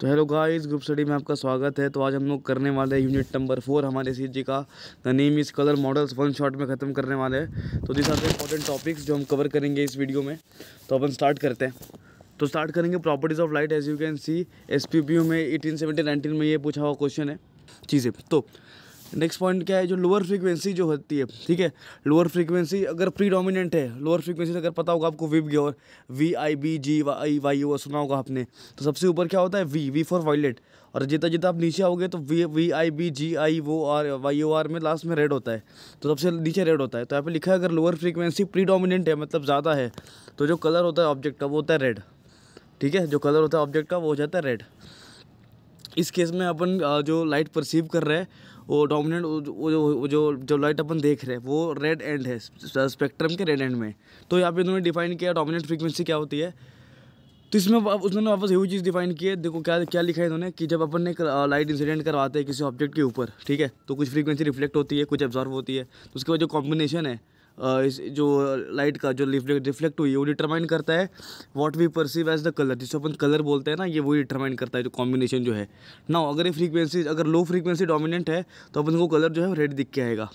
तो hello guys group study में आपका स्वागत है तो आज हम लोग करने वाले हैं यूनिट नंबर फोर हमारे सी जी का the name is colour models one shot में ख़त्म करने वाले हैं तो this are the important topics जो हम कवर करेंगे इस वीडियो में तो अपन स्टार्ट करते हैं तो स्टार्ट करेंगे properties of light as you can see S में एटीन सेवेंटी नाइनटीन में ये पूछा हुआ क्वेश्चन है चीज़ें तो नेक्स्ट पॉइंट क्या है जो लोअर फ्रीक्वेंसी जो होती है ठीक है लोअर फ्रीक्वेंसी अगर प्रीडोमिनेंट है लोअर फ्रीक्वेंसी अगर पता होगा आपको विप और V I B G Y Y O सुना होगा आपने तो सबसे ऊपर क्या होता है वी वी फॉर वायलेट और जितना जितना आप नीचे आओगे तो V V I B G I वो आर वाई ओ आर में लास्ट में रेड होता है तो सबसे नीचे रेड होता है तो यहाँ पे लिखा है अगर लोअर फ्रीक्वेंसी प्रीडोमिनेंट है मतलब ज़्यादा है तो जो कलर होता है ऑब्जेक्ट का वो होता है रेड ठीक है जो कलर होता है ऑब्जेक्ट का वो हो जाता है रेड इस केस में अपन जो लाइट परसीव कर रहे हैं वो डोमिनेंट वो जो जो जो लाइट अपन देख रहे हैं वो रेड एंड है स्पेक्ट्रम के रेड एंड में तो यहाँ पे इन्होंने डिफाइन किया डोमिनेंट फ्रीक्वेंसी क्या होती है तो इसमें उन्होंने वापस यही चीज़ डिफाइन की है देखो क्या क्या लिखा है इन्होंने कि जब अपन ने लाइट इंसिडेंट करवाते हैं किसी ऑब्जेक्ट के ऊपर ठीक है तो कुछ फ्रीक्वेंसी रिफ्लेक्ट होती है कुछ एब्जॉर्व होती है तो उसके बाद जो कॉम्बिनेशन है इस जो लाइट का जो रिफ्लेक्ट हुई है वो डिटरमाइन करता है what we perceive as the colour जिसको अपन कलर बोलते हैं ना ये वही डिटरमाइन करता है जो कॉम्बिनेशन जो है ना अगर ये फ्रीक्वेंसी अगर लो फ्रीक्वेंसी डोमिनेंट है तो अपन को कलर जो है रेड दिख के आएगा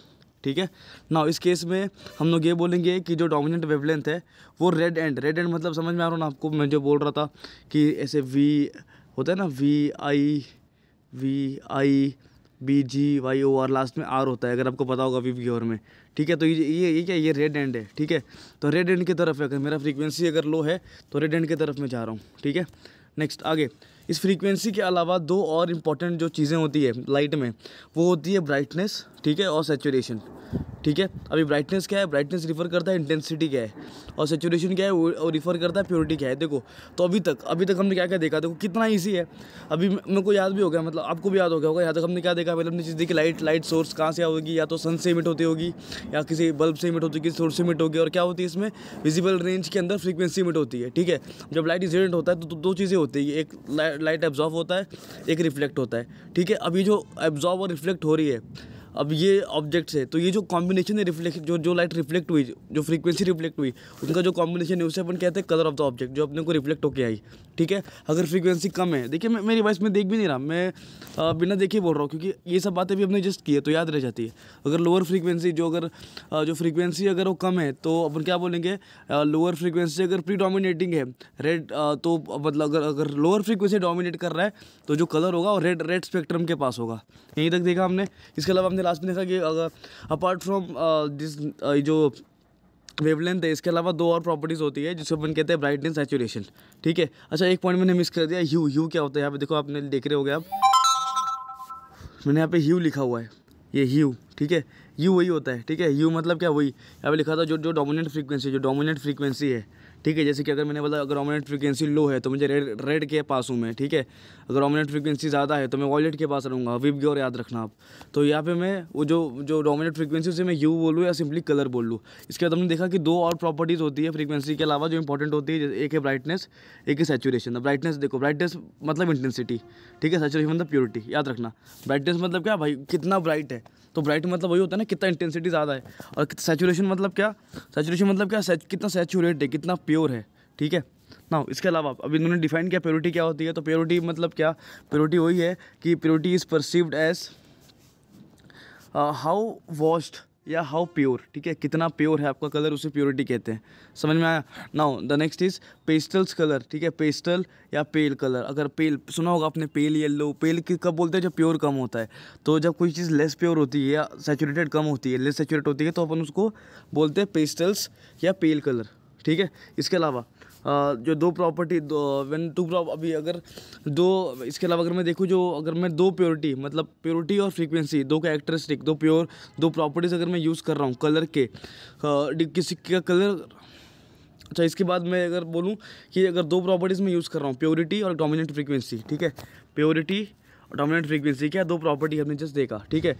ठीक है ना इस केस में हम लोग ये बोलेंगे कि जो डोमिनेंट वेवलेंथ है वो रेड एंड रेड एंड मतलब समझ में आ रहा हूँ ना आपको मैं जो बोल रहा था कि ऐसे वी होता है ना V I V I B G Y O R last में आर होता है अगर आपको पता होगा वी वी ओर में ठीक है तो ये ये ये क्या ये रेड एंड है ठीक है तो रेड एंड की तरफ अगर मेरा फ्रीक्वेंसी अगर लो है तो रेड एंड की तरफ मैं जा रहा हूँ ठीक है नेक्स्ट आगे इस फ्रीक्वेंसी के अलावा दो और इम्पॉर्टेंट जो चीज़ें होती है लाइट में वो होती है ब्राइटनेस ठीक है और सेचुरेशन ठीक है अभी ब्राइटनेस क्या है ब्राइटनेस रिफर करता है इंटेंसिटी क्या है और सेचुरेशन क्या है वो रिफर करता है प्योरिटी क्या है देखो तो अभी तक अभी तक हमने क्या क्या देखा देखो कितना ईजी है अभी मेरे को याद भी हो गया मतलब आपको भी याद हो गया होगा यहाँ तक हमने क्या देखा मतलब हमने चीज़ देखी लाइट लाइट सोर्स कहाँ से होगी या तो सन से इमिट होती होगी या किसी बल्ब से इमिट होती होगी सोर्स से इमिट होगी और क्या होती है इसमें विजिबल रेंज के अंदर फ्रीक्वेंसी इमिट होती है ठीक है जब लाइट इंसिडेंट होता है तो, तो दो चीज़ें होती है एक लाइट एब्जॉर्व होता है एक रिफ्लेक्ट होता है ठीक है अभी जो एब्जॉर्व और रिफ्लेक्ट हो रही है अब ये ऑब्जेक्ट्स है तो ये जो कॉम्बिनेशन है रिफ्लेक्ट जो जो लाइट रिफ्लेक्ट हुई जो फ्रीक्वेंसी रिफ्लेक्ट हुई उनका जो कॉम्बिनेशन है उसे अपन कहते हैं कलर ऑफ द ऑब्जेक्ट जो अपने को रिफ्लेक्ट होके आई ठीक है अगर फ्रीक्वेंसी कम है देखिए मैं मेरी वॉइस में देख भी नहीं रहा मैं आ, बिना देखे बोल रहा हूँ क्योंकि ये सब बातें भी हमने जस्ट की है तो याद रह जाती है अगर लोअर फ्रीक्वेंसी जो अगर जो फ्रीक्वेंसी अगर वो कम है तो अपन क्या बोलेंगे लोअर फ्रीक्वेंसी अगर डोमिनेटिंग है रेड तो मतलब अगर अगर लोअर फ्रीक्वेंसी डोमिनेट कर रहा है तो जो कलर होगा वो रेड रेड स्पेक्ट्रम के पास होगा यहीं तक देखा हमने इसके अलावा हमने फिर लास्ट में देखा कि अगर अपार्ट फ्रॉम दिस जो वेवलेंथ है इसके अलावा दो और प्रॉपर्टीज़ होती है जिसको अपन कहते हैं ब्राइटनेस सेचुरेशन ठीक है अच्छा एक पॉइंट मैंने मिस कर दिया ह्यू ह्यू क्या होता है यहाँ पे देखो आपने देख रहे हो आप मैंने यहाँ पे ह्यू लिखा हुआ है ये ह्यू ठीक है यू वही होता है ठीक है यू मतलब क्या वही यहाँ पे लिखा था जो जो डोमिनेंट फ्रीक्वेंसी जो डोमिनेंट फ्रीक्वेंसी है ठीक है जैसे कि अगर मैंने बोला अगर ऑमिनेट फ्रिक्वेंसी लो है तो मुझे रेड रेड के पास हूँ मैं ठीक है अगर ऑमिनेट फ्रिक्वेंसी ज़्यादा है तो मैं वॉलेट के पास रहूँगा विप की और याद रखना आप तो यहाँ पे मैं वो जो जो डोमिनेट फ्रिक्वेंसी से मैं यू बोलूँ या सिंपली कलर बोल लूँ इसके बाद हमने देखा कि दो और प्रॉपर्टीज़ होती है फ्रिक्वेंसी के अलावा जो इंपॉर्टेंट होती है एक है ब्राइटनेस एक है सेचुरेशन ब्राइटनेस देखो ब्राइटनेस मतलब इंटेंसिटी ठीक है सेचुरेशन मतलब प्योरिटी याद रखना ब्राइटनेस मतलब क्या भाई कितना ब्राइट है तो ब्राइट मतलब वही होता है ना कितना इंटेंसिटी ज़्यादा है और सेचुरेशन मतलब क्या सेचुरेशन मतलब क्या कितना सेचुरेट है कितना प्योर है ठीक है ना इसके अलावा अब इन्होंने डिफाइन किया प्योरिटी क्या होती है तो प्योरिटी मतलब क्या प्योरिटी वही है कि purity is perceived as how washed या हाउ प्योर ठीक है कितना प्योर है आपका कलर उसे प्योरिटी कहते हैं समझ में आया now the next is pastels colour ठीक है पेस्टल या पेल कलर अगर पेल सुना होगा आपने पेल येलो पेल कब बोलते हैं जब प्योर कम होता है तो जब कोई चीज़ लेस प्योर होती है या सेचुरेटेड कम होती है लेस सेचुरेट होती है तो अपन उसको बोलते हैं पेस्टल्स या पेल कलर ठीक है इसके अलावा जो दो प्रॉपर्टी दो वन टू प्रॉप अभी अगर दो इसके अलावा अगर मैं देखूँ जो अगर मैं दो प्योरिटी मतलब प्योरिटी और फ्रीक्वेंसी दो कैरेक्टरिस्टिक दो प्योर दो प्रॉपर्टीज़ अगर मैं यूज़ कर रहा हूँ कलर के किसी का कलर अच्छा इसके बाद मैं अगर बोलूँ कि अगर दो प्रॉपर्टीज़ में यूज़ कर रहा हूँ प्योरिटी और डोमिनेंट फ्रीक्वेंसी ठीक है प्योरिटी डोमिनेंट फ्रीक्वेंसी क्या दो प्रॉपर्टी हमने जस्ट देखा ठीक है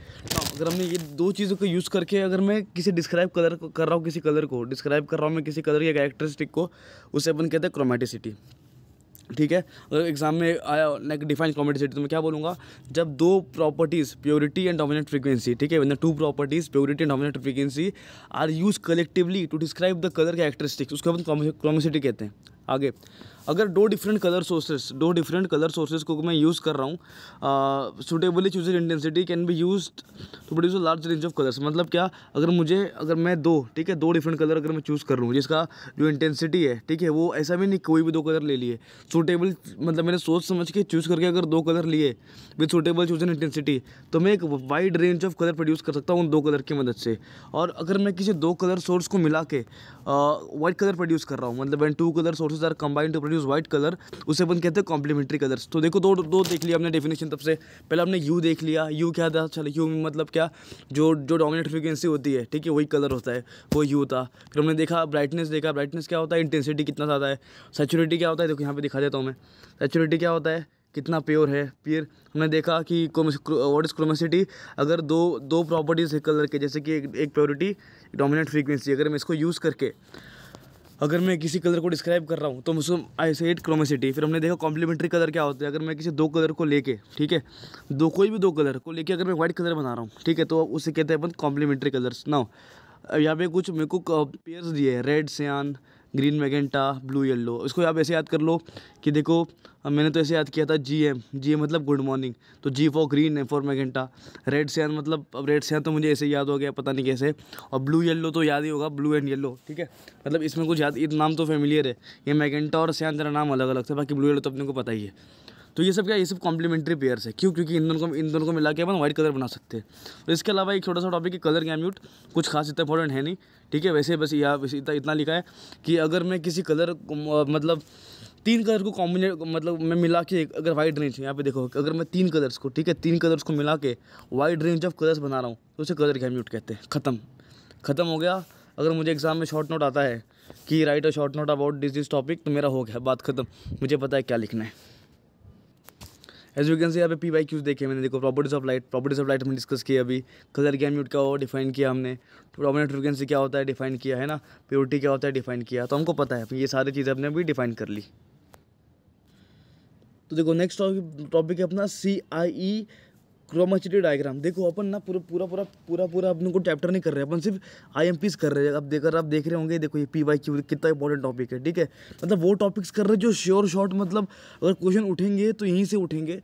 अगर हमने ये दो चीज़ों को यूज़ करके अगर मैं किसी डिस्क्राइब कलर कर रहा हूँ किसी कलर को डिस्क्राइब कर रहा हूँ मैं किसी कलर या कैरेक्टरिस्टिक को उसे अपन कहते हैं क्रोमेटिसिटी ठीक है अगर एग्जाम में आया लाइक डिफाइन क्रोमेटिसिटी तो मैं क्या बोलूँगा जब दो properties purity and dominant frequency ठीक है two properties purity and dominant frequency are use collectively to describe the colour characteristics उसको अपन क्रोमिसिटी कहते हैं आगे अगर दो डिफरेंट कलर सोर्सेज दो डिफरेंट कलर सोर्सेज को मैं यूज़ कर रहा हूँ suitably choose intensity can be use to produce a large range of colours मतलब क्या अगर मुझे अगर मैं दो ठीक है दो डिफरेंट कलर अगर मैं चूज़ कर रहा हूँ जिसका जो इंटेंसिटी है ठीक है वो ऐसा भी नहीं कोई भी दो कलर ले लिए सुटेबल मतलब मैंने सोच समझ के चूज़ करके अगर दो कलर लिए विद सुटेबल चूज इंटेंसिटी तो मैं एक wide range of colour produce कर सकता हूँ उन दो कलर की मदद से और अगर मैं किसी दो कलर सोर्स को मिला के वाइट कलर प्रोड्यूस कर रहा हूँ मतलब and two colour source forces are combine to produce white colour उसे अपन कहते हैं कॉम्प्लीमेंट्री कलर्स तो देखो दो दो देख लिया हमने डेफिनेशन तब से पहले हमने यू देख लिया यू क्या था चलो यू मतलब क्या जो जो डोमिनेट फ्रिक्वेंसी होती है ठीक है वही कलर होता है वो यू था फिर हमने देखा ब्राइटनेस देखा ब्राइटनेस क्या होता है इंटेंसिटी कितना ज़्यादा है सेचुरिटी क्या होता है देखो यहाँ पर दिखा देता हूँ मैं सेचुरिटी क्या होता है कितना प्योर है फिर हमने देखा कि वॉट इज़ क्रोमेसिटी अगर दो दो प्रॉपर्टीज़ है कलर के जैसे कि एक, एक प्योरिटी डोमिनेंट फ्रीक्वेंसी अगर मैं इसको यूज़ करके अगर मैं किसी कलर को डिस्क्राइब कर रहा हूँ तो मुझे आई सेट क्रोमेसिटी फिर हमने देखा कॉम्प्लीमेंट्री कलर क्या होता है अगर मैं किसी दो कलर को लेके ठीक है दो कोई भी दो कलर को लेके अगर मैं व्हाइट कलर बना रहा हूँ ठीक है तो उसे कहते हैं अपन कॉम्प्लीमेंट्री कलर्स ना यहाँ पे कुछ मेरे को पेयर्स uh, दिए हैं रेड सियान ग्रीन मैगेंटा ब्लू येलो इसको आप ऐसे याद कर लो कि देखो मैंने तो ऐसे याद किया था जी एम जी एम मतलब गुड मॉर्निंग तो जी फॉर ग्रीन है फॉर मैगेंटा रेड सैन मतलब अब रेड सैन तो मुझे ऐसे याद हो गया पता नहीं कैसे और ब्लू येलो तो याद ही होगा ब्लू एंड येलो ठीक है मतलब इसमें कुछ याद ये नाम तो फेमिलियर है ये मैगेंटा और सैन तेरा नाम अलग अलग था बाकी ब्लू येलो तो अपने को पता ही है तो ये सब क्या ये सब कॉम्प्लीमेंट्री पेयर्स है क्यों क्योंकि इन दोनों को इन दोनों को मिला के अपन व्हाइट कलर बना सकते हैं और इसके अलावा एक छोटा सा टॉपिक है कलर गैम्यूट कुछ खास इतना इंपॉर्टेंट है नहीं ठीक है वैसे बस यहाँ इतना इतना लिखा है कि अगर मैं किसी कलर मतलब तीन कलर को कॉम्बिनेट मतलब मैं मिला के अगर वाइड रेंज यहाँ पे देखो अगर मैं तीन कलर्स को ठीक है तीन कलर्स को मिला के वाइड रेंज ऑफ कलर्स बना रहा हूँ तो उसे कलर गैम्यूट कहते हैं ख़त्म ख़त्म हो गया अगर मुझे एग्ज़ाम में शॉर्ट नोट आता है कि write a short note about this this topic तो मेरा हो गया बात ख़त्म मुझे पता है क्या लिखना है एज यू कैन से यहाँ पे पी वाई क्यूज़ देखे मैंने देखो properties of light properties of light हमने डिस्कस किया अभी कलर क्या म्यूट का हो डिफाइन किया हमने डोमिनेंट तो फ्रिक्वेंसी क्या होता है डिफाइन किया है ना प्योरिटी क्या होता है डिफाइन किया तो हमको पता है ये सारी चीज़ें हमने अभी डिफाइन कर ली तो देखो नेक्स्ट टॉपिक है अपना सी आई ई क्रोमाचिटी डायग्राम देखो अपन ना पूरा पूरा पूरा पूरा पूरा अपन को चैप्टर नहीं कर रहे अपन सिर्फ आई एम पीस कर रहे हैं अब देख आप देख रहे होंगे देखो ये पी वाई क्यू कितना इंपॉर्टेंट टॉपिक है ठीक है मतलब वो टॉपिक्स कर रहे हैं जो श्योर शॉर्ट मतलब अगर क्वेश्चन उठेंगे तो यहीं से उठेंगे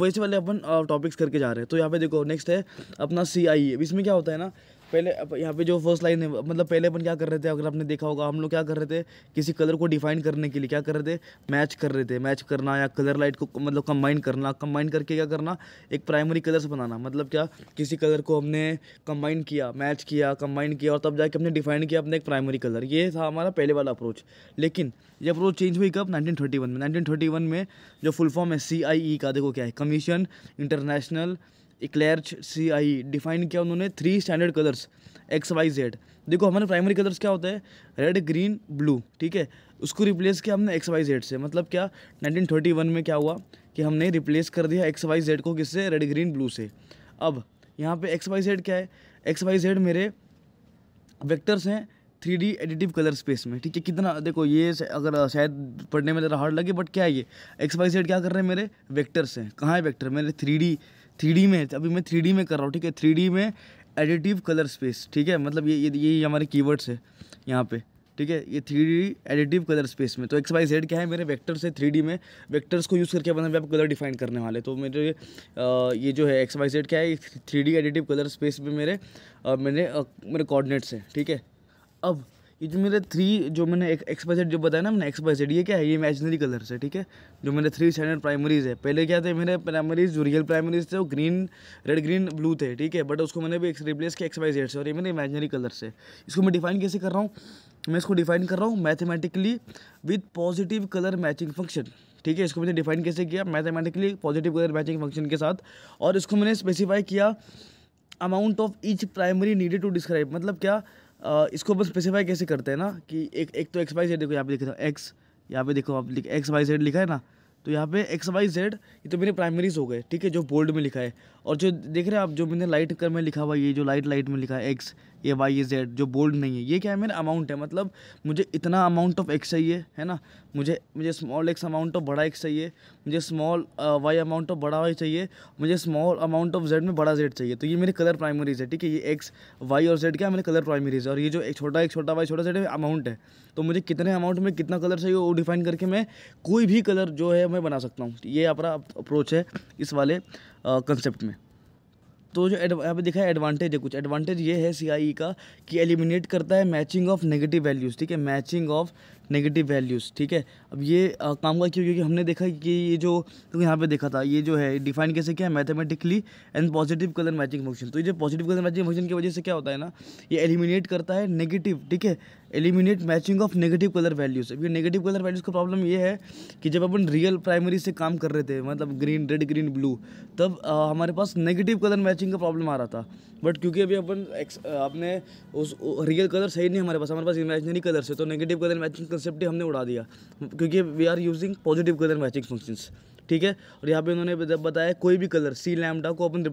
वैसे वाले अपन टॉपिक्स करके जा रहे हैं तो यहाँ पे देखो नेक्स्ट है अपना सी आई इसमें क्या होता है ना पहले अब यहाँ पे जो फर्स्ट लाइन है मतलब पहले अपन क्या कर रहे थे अगर आपने देखा होगा हम लोग क्या कर रहे थे किसी कलर को डिफाइन करने के लिए क्या कर रहे थे मैच कर रहे थे मैच करना या कलर लाइट को मतलब कंबाइन करना कंबाइन करके क्या करना एक प्राइमरी कलर्स बनाना मतलब क्या किसी कलर को हमने कंबाइन किया मैच किया कंबाइन किया और तब जाके हमने डिफाइन किया अपने एक प्राइमरी कलर ये था हमारा पहले वाला अप्रोच लेकिन ये अप्रोच चेंज हुई कब नाइनटीन में नाइनटीन में जो फुल फॉर्म है सी e का देखो क्या है कमीशन इंटरनेशनल इक्लेर्च सी आई डिफाइन किया उन्होंने three standard colours X Y Z देखो हमारे प्राइमरी कलर्स क्या होते हैं रेड ग्रीन ब्लू ठीक है उसको रिप्लेस किया हमने एक्स वाई जेड से मतलब क्या 1931 में क्या हुआ कि हमने रिप्लेस कर दिया एक्स वाई जेड को किससे रेड ग्रीन ब्लू से अब यहाँ पे एक्स वाई जेड क्या है एक्स वाई जेड मेरे वेक्टर्स हैं three D additive colour space में ठीक है कितना देखो ये अगर शायद पढ़ने में ज़रा हार्ड लगे बट क्या है ये एक्स वाई जेड क्या कर रहे हैं मेरे वेक्टर्स हैं कहाँ है वेक्टर मेरे थ्री डी थ्री में अभी मैं थ्री में कर रहा हूँ ठीक है थ्री में एडिटिव कलर स्पेस ठीक है मतलब ये ये ये हमारे कीवर्ड्स है यहाँ पे ठीक है ये three D additive colour space में तो एक्स वाई जेड क्या है मेरे वेक्टर है थ्री में वेक्टर्स को यूज़ करके मतलब आप कलर डिफाइन करने वाले तो मेरे ये जो है एक्स वाई जेड क्या है three D additive colour space में मेरे मेरे मेरे कोऑर्डिनेट्स हैं ठीक है अब ये जो मेरे थ्री जो मैंने एक एक्स जो बताया ना मैंने एक्स ये क्या है ये इमेजनरी कलर है ठीक है जो मेरे थ्री स्टैंडर्ड प्राइमरीज है पहले क्या थे मेरे प्राइमरीज जो रियल प्राइमरीज थे वो ग्रीन रेड ग्रीन ब्लू थे ठीक है बट उसको मैंने भी रिप्लेस किया एक्स से और ये मेरे इमेजनरी कलर से इसको मैं डिफाइन कैसे कर रहा हूँ मैं इसको डिफाइन कर रहा हूँ mathematically with positive colour matching function ठीक है इसको मैंने डिफाइन कैसे किया mathematically positive colour matching function के साथ और इसको मैंने स्पेसिफाई किया amount of each primary needed to describe मतलब क्या इसको बस स्पेसिफाई कैसे करते हैं ना कि एक एक तो एक्स वाई जेड देखो यहाँ पे देख रहे हो एक्स यहाँ पे देखो आप एक्स वाई जेड लिखा है ना तो यहाँ पे एक्स वाई जेड ये तो मेरे प्राइमरीज हो गए ठीक है जो बोल्ड में लिखा है और जो देख रहे हैं आप जो मैंने लाइट कर में लिखा हुआ ये जो लाइट लाइट में लिखा है एक्स ए वाई ये जेड जो बोल्ड नहीं है ये क्या है मेरा अमाउंट है मतलब मुझे इतना अमाउंट ऑफ एक्स चाहिए है ना मुझे मुझे स्मॉल एक्स अमाउंट ऑफ बड़ा एक्स चाहिए मुझे स्मॉल वाई अमाउंट ऑफ बड़ा वाई चाहिए मुझे स्मॉल अमाउंट ऑफ जेड में बड़ा जेड चाहिए तो ये मेरे कलर प्राइमरीज है ठीक है ये एक्स वाई और जेड क्या मेरे कलर प्राइमरीज है और ये जो एक छोटा एक छोटा वाई छोटा जेड है अमाउंट है तो मुझे कितने अमाउंट में कितना कलर चाहिए वो डिफाइन करके मैं कोई भी कलर जो है मैं बना सकता हूँ ये अपना अप्रोच है इस वाले कंसेप्ट में तो जो यहाँ पे देखा है एडवांटेज है कुछ एडवांटेज ये है सी e का कि एलिमिनेट करता है मैचिंग ऑफ नेगेटिव वैल्यूज़ ठीक है मैचिंग ऑफ नेगेटिव वैल्यूज़ ठीक है अब ये आ, काम का क्यों क्योंकि हमने देखा कि ये जो तो यहाँ पे देखा था ये जो है डिफाइन कैसे क्या है mathematically and positive colour matching function तो ये जो पॉजिटिव कलर मैचिंग फंक्शन की वजह से क्या होता है ना ये एलिमिनेट करता है नेगेटिव ठीक है eliminate matching of negative colour values अब ये नेगेटिव कलर वैल्यूज़ का प्रॉब्लम ये है कि जब अपन रियल प्राइमरी से काम कर रहे थे मतलब ग्रीन रेड ग्रीन ब्लू तब आ, हमारे पास नेगेटिव कलर मैचिंग का प्रॉब्लम आ रहा था बट क्योंकि अभी अपन आपने उस रियल कलर सही नहीं हमारे पास हमारे पास इमेजनरी कलर से तो नेगेटिव कलर मैचिंग कंसेप्ट हमने उड़ा दिया क्योंकि we are using positive colour matching functions ठीक है और यहाँ पे उन्होंने बताया कोई भी कलर सी लैमडा को अपन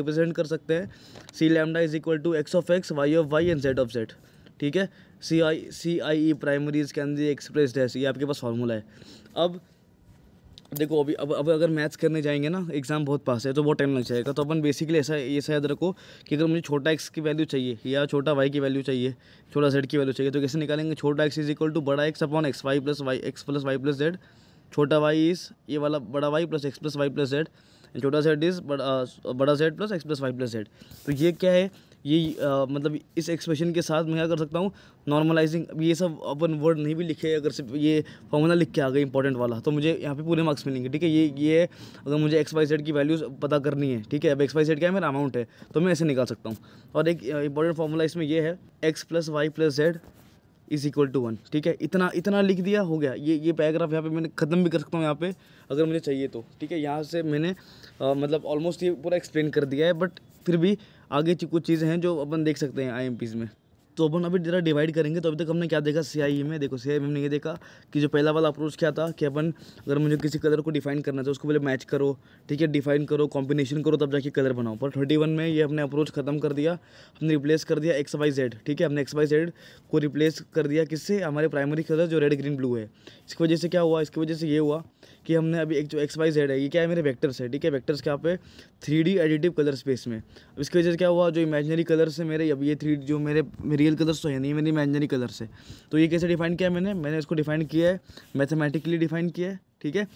रिप्रेजेंट कर सकते हैं C lambda is equal to X of X Y of Y and Z of Z ठीक है C I C I E primaries can the express as ये आपके पास फार्मूला है अब देखो अभी अब अब अगर मैथ्स करने जाएंगे ना एग्ज़ाम बहुत पास है तो बहुत टाइम लग जाएगा तो अपन बेसिकली ऐसा ये शायद रखो कि अगर मुझे छोटा एक्स की वैल्यू चाहिए या छोटा वाई की वैल्यू चाहिए छोटा जेड की वैल्यू चाहिए तो कैसे निकालेंगे छोटा एक्स इज इक्वल टू बड़ा x upon x y plus y x plus Y plus z छोटा वाई इज़ ये वाला बड़ा y plus x plus Y plus z छोटा जेड इज़ बड़ा z plus x plus Y plus z तो ये क्या है ये आ, मतलब इस एक्सप्रेशन के साथ मैं क्या कर सकता हूँ नॉर्मलाइजिंग अब ये सब अपन वर्ड नहीं भी लिखे अगर सिर्फ ये फॉर्मूला लिख के आ गए इंपॉर्टेंट वाला तो मुझे यहाँ पे पूरे मार्क्स मिलेंगे ठीक है ये ये अगर मुझे एक्स वाई जेड की वैल्यूज़ पता करनी है ठीक है अब एक्स वाई जेड क्या है मेरा अमाउंट है तो मैं ऐसे निकाल सकता हूँ और एक इंपॉर्टेंट फार्मूला इसमें यह है X plus Y plus Z is equal to one ठीक है इतना इतना लिख दिया हो गया ये ये पैराग्राफ यहाँ पे मैंने ख़त्म भी कर सकता हूँ यहाँ पे अगर मुझे चाहिए तो ठीक है यहाँ से मैंने आ, मतलब ऑलमोस्ट ये पूरा एक्सप्लेन कर दिया है बट फिर भी आगे कुछ चीज़ें हैं जो अपन देख सकते हैं आई में तो अपन अभी ज़रा डिवाइड करेंगे तो अभी तक हमने क्या देखा सी e में देखो सी e में हमने ये देखा कि जो पहला वाला अप्रोच क्या था कि अपन अगर मुझे किसी कलर को डिफाइन करना था तो उसको पहले मैच करो ठीक है डिफाइन करो कॉम्बिनेशन करो तब जाके कलर बनाओ पर थर्टी वन में ये हमने अप्रोच खत्म कर दिया हमने रिप्लेस कर दिया एक्स वाई जेड ठीक है हमने एक्स वाई जेड को रिप्लेस कर दिया किससे हमारे प्राइमरी कलर जो रेड ग्रीन ब्लू है इसकी वजह से क्या हुआ इसकी वजह से ये हुआ कि हमने अभी एक जो एक्स वाई जेड है ये क्या है मेरे वेक्टर्स है ठीक है वेक्टर्स क्या पे three D additive colour space में अब इसकी वजह से क्या हुआ जो इमेजनरी कलर्स है मेरे अब ये थ्री जो मेरे रियल कलर्स तो है नहीं मेरे इमेजनरी कलर्स है तो ये कैसे डिफाइन किया मैंने मैंने इसको डिफाइन किया है मैथमेटिकली डिफाइन किया है ठीक है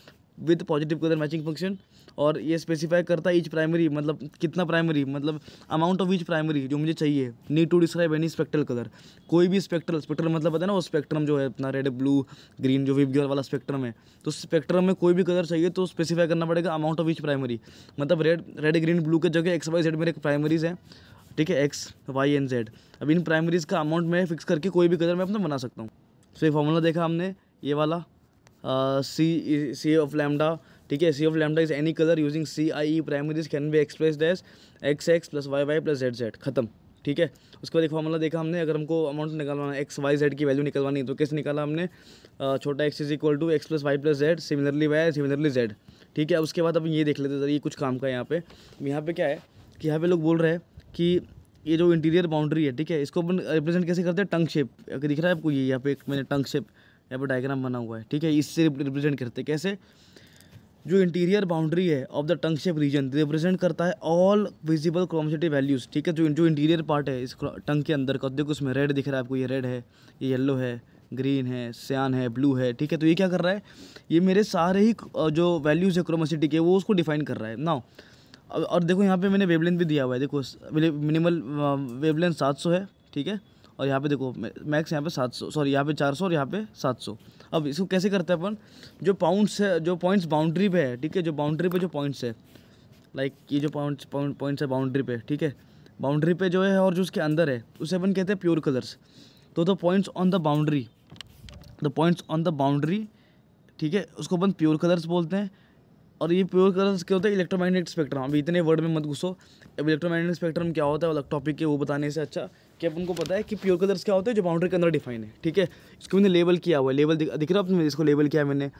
with positive colour matching function और ये स्पेसिफाई करता है ईच प्राइमरी मतलब कितना प्राइमरी मतलब अमाउंट ऑफ ईच प्राइमरी जो मुझे चाहिए need to describe any spectral colour कोई भी स्पेक्ट्रल स्पेक्ट्रल मतलब पता है ना वो स्पेक्ट्रम जो है अपना रेड ब्लू ग्रीन जो भी गियर वाला स्पेक्ट्रम है तो स्पेक्ट्रम में कोई भी कलर चाहिए तो स्पेसिफाई करना पड़ेगा अमाउंट ऑफ ईच प्राइमरी मतलब रेड रेड ग्रीन ब्लू के जगह एक्स वाई जेड मेरे प्राइमरीज हैं ठीक है एक्स वाई एंड जेड अब इन प्राइमरीज़ का अमाउंट मैं फिक्स करके कोई भी कलर मैं अपना बना सकता हूँ सो ये फॉर्मूला देखा हमने ये वाला सी सी ऑफ लैमडा ठीक है C of lambda is any colour using C I E primaries can be express as X X plus Y Y plus Z Z खत्म ठीक है उसके बाद एक फॉर्मूला देखा हमने अगर हमको अमाउंट निकालवाना है एक्स वाई जेड की वैल्यू निकलवानी है तो कैसे निकाला हमने uh, छोटा x is equal to x plus Y plus z similarly y similarly z ठीक है उसके बाद अब ये देख लेते ये कुछ काम का यहाँ पे यहाँ पे क्या है कि यहाँ पे लोग बोल रहे हैं कि ये जो इंटीरियर बाउंड्री है ठीक है इसको अपन रिप्रेजेंट कैसे करते हैं टंग शेप अगर दिख रहा है आपको ये यहाँ पे एक मैंने टंग शेप यहाँ पर डायग्राम बना हुआ है ठीक है इससे रिप्रेजेंट करते हैं कैसे जो इंटीरियर बाउंड्री है of the tongue shape region represent करता है ऑल विजिबल क्रोमोसिटी वैल्यूज़ ठीक है जो जो इंटीरियर पार्ट है इस टंग के अंदर का देखो उसमें रेड दिख रहा है आपको ये रेड है ये येलो है ग्रीन है सियान है ब्लू है ठीक है तो ये क्या कर रहा है ये मेरे सारे ही जो वैल्यूज़ है क्रोमोसिटी के वो उसको डिफाइन कर रहा है ना और देखो यहाँ पे मैंने वेवलेंथ भी दिया हुआ है देखो मिनिमल वेवलेंथ 700 है ठीक है और यहाँ पे देखो मैक्स यहाँ पे सात सौ सॉरी यहाँ पे चार सौ और यहाँ पे सात सौ अब इसको कैसे करते हैं अपन जो पाउंड्स है जो पॉइंट्स बाउंड्री पे है ठीक है जो बाउंड्री पे जो पॉइंट्स है लाइक ये जो पॉइंट्स पॉइंट्स है बाउंड्री पे ठीक है बाउंड्री पे जो है और जो उसके अंदर है उसे अपन कहते हैं प्योर कलर्स तो the points on the boundary the points on the boundary ठीक है उसको अपन प्योर कलर्स बोलते हैं और ये प्योर कलर्स क्या होता है इलेक्ट्रोमैग्नेटिक स्पेक्ट्रम अभी इतने वर्ड में मत घुसो अब इलेक्ट्रोमैग्नेटिक स्पेक्ट्रम क्या होता है टॉपिक के वो बताने से अच्छा कि अब उनको पता है कि प्योर कलर्स क्या होते हैं जो बाउंड्री के अंदर डिफाइन है ठीक है इसको मैंने लेबल किया हुआ है लेबल दिख, दिख रहा है आपने इसको लेबल किया है मैंने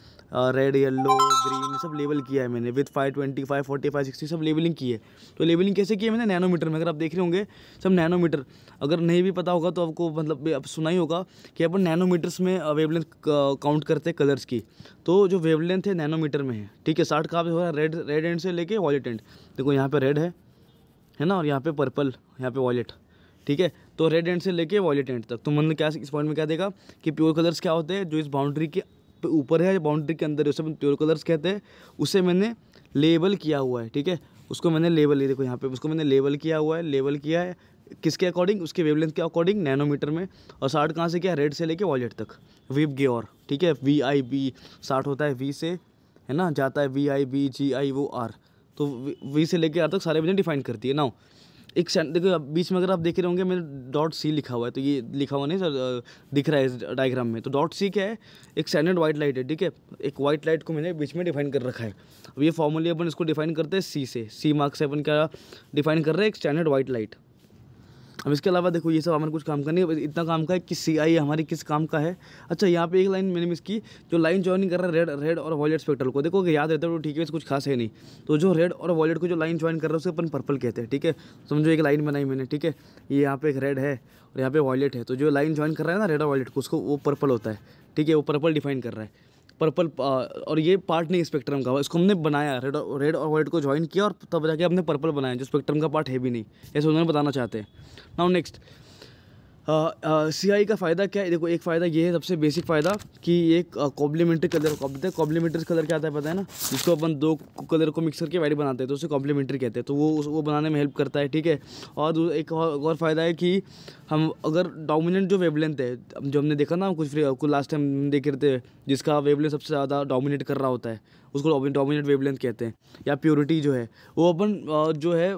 रेड येलो ग्रीन सब लेबल किया है मैंने with five twenty five forty five sixty सब लेबलिंग की है तो लेबलिंग कैसे की है मैंने नैनोमीटर में अगर आप देख रहे होंगे सब नैनोमीटर अगर नहीं भी पता होगा तो आपको मतलब आप सुना ही होगा कि अपन नैनोमीटर्स में वेवलेंथ काउंट करते हैं कलर्स की तो जो वेवलेंथ है नैनोमीटर में है ठीक है साठ का हो रहा है रेड रेड एंड से लेके वॉलेट एंड देखो यहाँ पर रेड है है ना और यहाँ पे पर्पल यहाँ पे वॉलेट ठीक है तो रेड एंड से लेके वॉयलेट एंड तक तो मन क्या इस पॉइंट में क्या देगा कि प्योर कलर्स क्या होते हैं जो इस बाउंड्री के ऊपर है या बाउंड्री के अंदर है उसे प्योर कलर्स कहते हैं उसे मैंने लेबल किया हुआ है ठीक है उसको मैंने लेबल ये देखो यहाँ पे उसको मैंने लेबल किया हुआ है लेबल किया है किसके अकॉर्डिंग उसके वेवलेंथ के अकॉर्डिंग नैनोमीटर में और साठ कहाँ से क्या रेड से लेके वॉलेट तक वीप गे और ठीक है वी आई बी साठ होता है वी से है ना जाता है we I B G I वो आर तो वी से लेके आर तक सारे मैंने डिफाइन करती है ना एक देखो बीच में अगर आप देख रहे होंगे मैंने डॉट सी लिखा हुआ है तो ये लिखा हुआ नहीं सर दिख रहा है इस डायग्राम में तो डॉट सी क्या है एक स्टैंडर्ड व्हाइट लाइट है ठीक है एक वाइट लाइट को मैंने बीच में डिफाइन कर रखा है अब ये फॉर्मली अपन इसको डिफाइन करते हैं सी से सी मार्क्स से अपन क्या डिफाइन कर रहे हैं एक स्टैंडर्ड वाइट लाइट अब इसके अलावा देखो ये सब हमारे कुछ काम का नहीं इतना काम का है कि सी आई हमारी किस काम का है अच्छा यहाँ पे एक लाइन मैंने मिस की जो लाइन ज्वाइनिंग कर रहा है रेड रेड और वॉलेट स्पेक्टर को देखो याद रहता है तो ठीक है कुछ खास है नहीं तो जो रेड और वॉलेट को जो लाइन ज्वाइन कर रहा है उसे अपन पर्पल कहते हैं ठीक है समझो एक लाइन बनाई मैंने ठीक है ये यहाँ पे एक रेड है और यहाँ पे वॉलेट है तो जो लाइन ज्वाइन कर रहा है ना रेड और वॉलेट को उसको वो पर्पल होता है ठीक है वो पर्पल डिफाइन कर रहा है पर्पल और ये पार्ट नहीं स्पेक्ट्रम का इसको हमने बनाया रेड और रेड और व्हाइट को ज्वाइन किया और तब जाके हमने पर्पल बनाया जो स्पेक्ट्रम का पार्ट है भी नहीं ऐसे उन्होंने बताना चाहते हैं नाउ नेक्स्ट सी हाँ, e का फ़ायदा क्या है देखो एक फ़ायदा ये है सबसे बेसिक फ़ायदा कि एक complementary colour complementary complementary colour क्या आता है पता है ना जिसको अपन दो कलर को मिक्स करके वाइट बनाते हैं तो उसे कॉम्प्लीमेंट्री कहते हैं तो वो वो बनाने में हेल्प करता है ठीक है और एक और फ़ायदा है कि हम अगर डोमिनेंट जो वेवलेंथ है जो हमने देखा ना कुछ कुछ लास्ट टाइम देख रहे थे जिसका वेवलेंथ सबसे ज़्यादा डोमिनेट कर रहा होता है उसको डोमिनेट वेवलेंथ कहते हैं या प्योरिटी जो है वो अपन जो है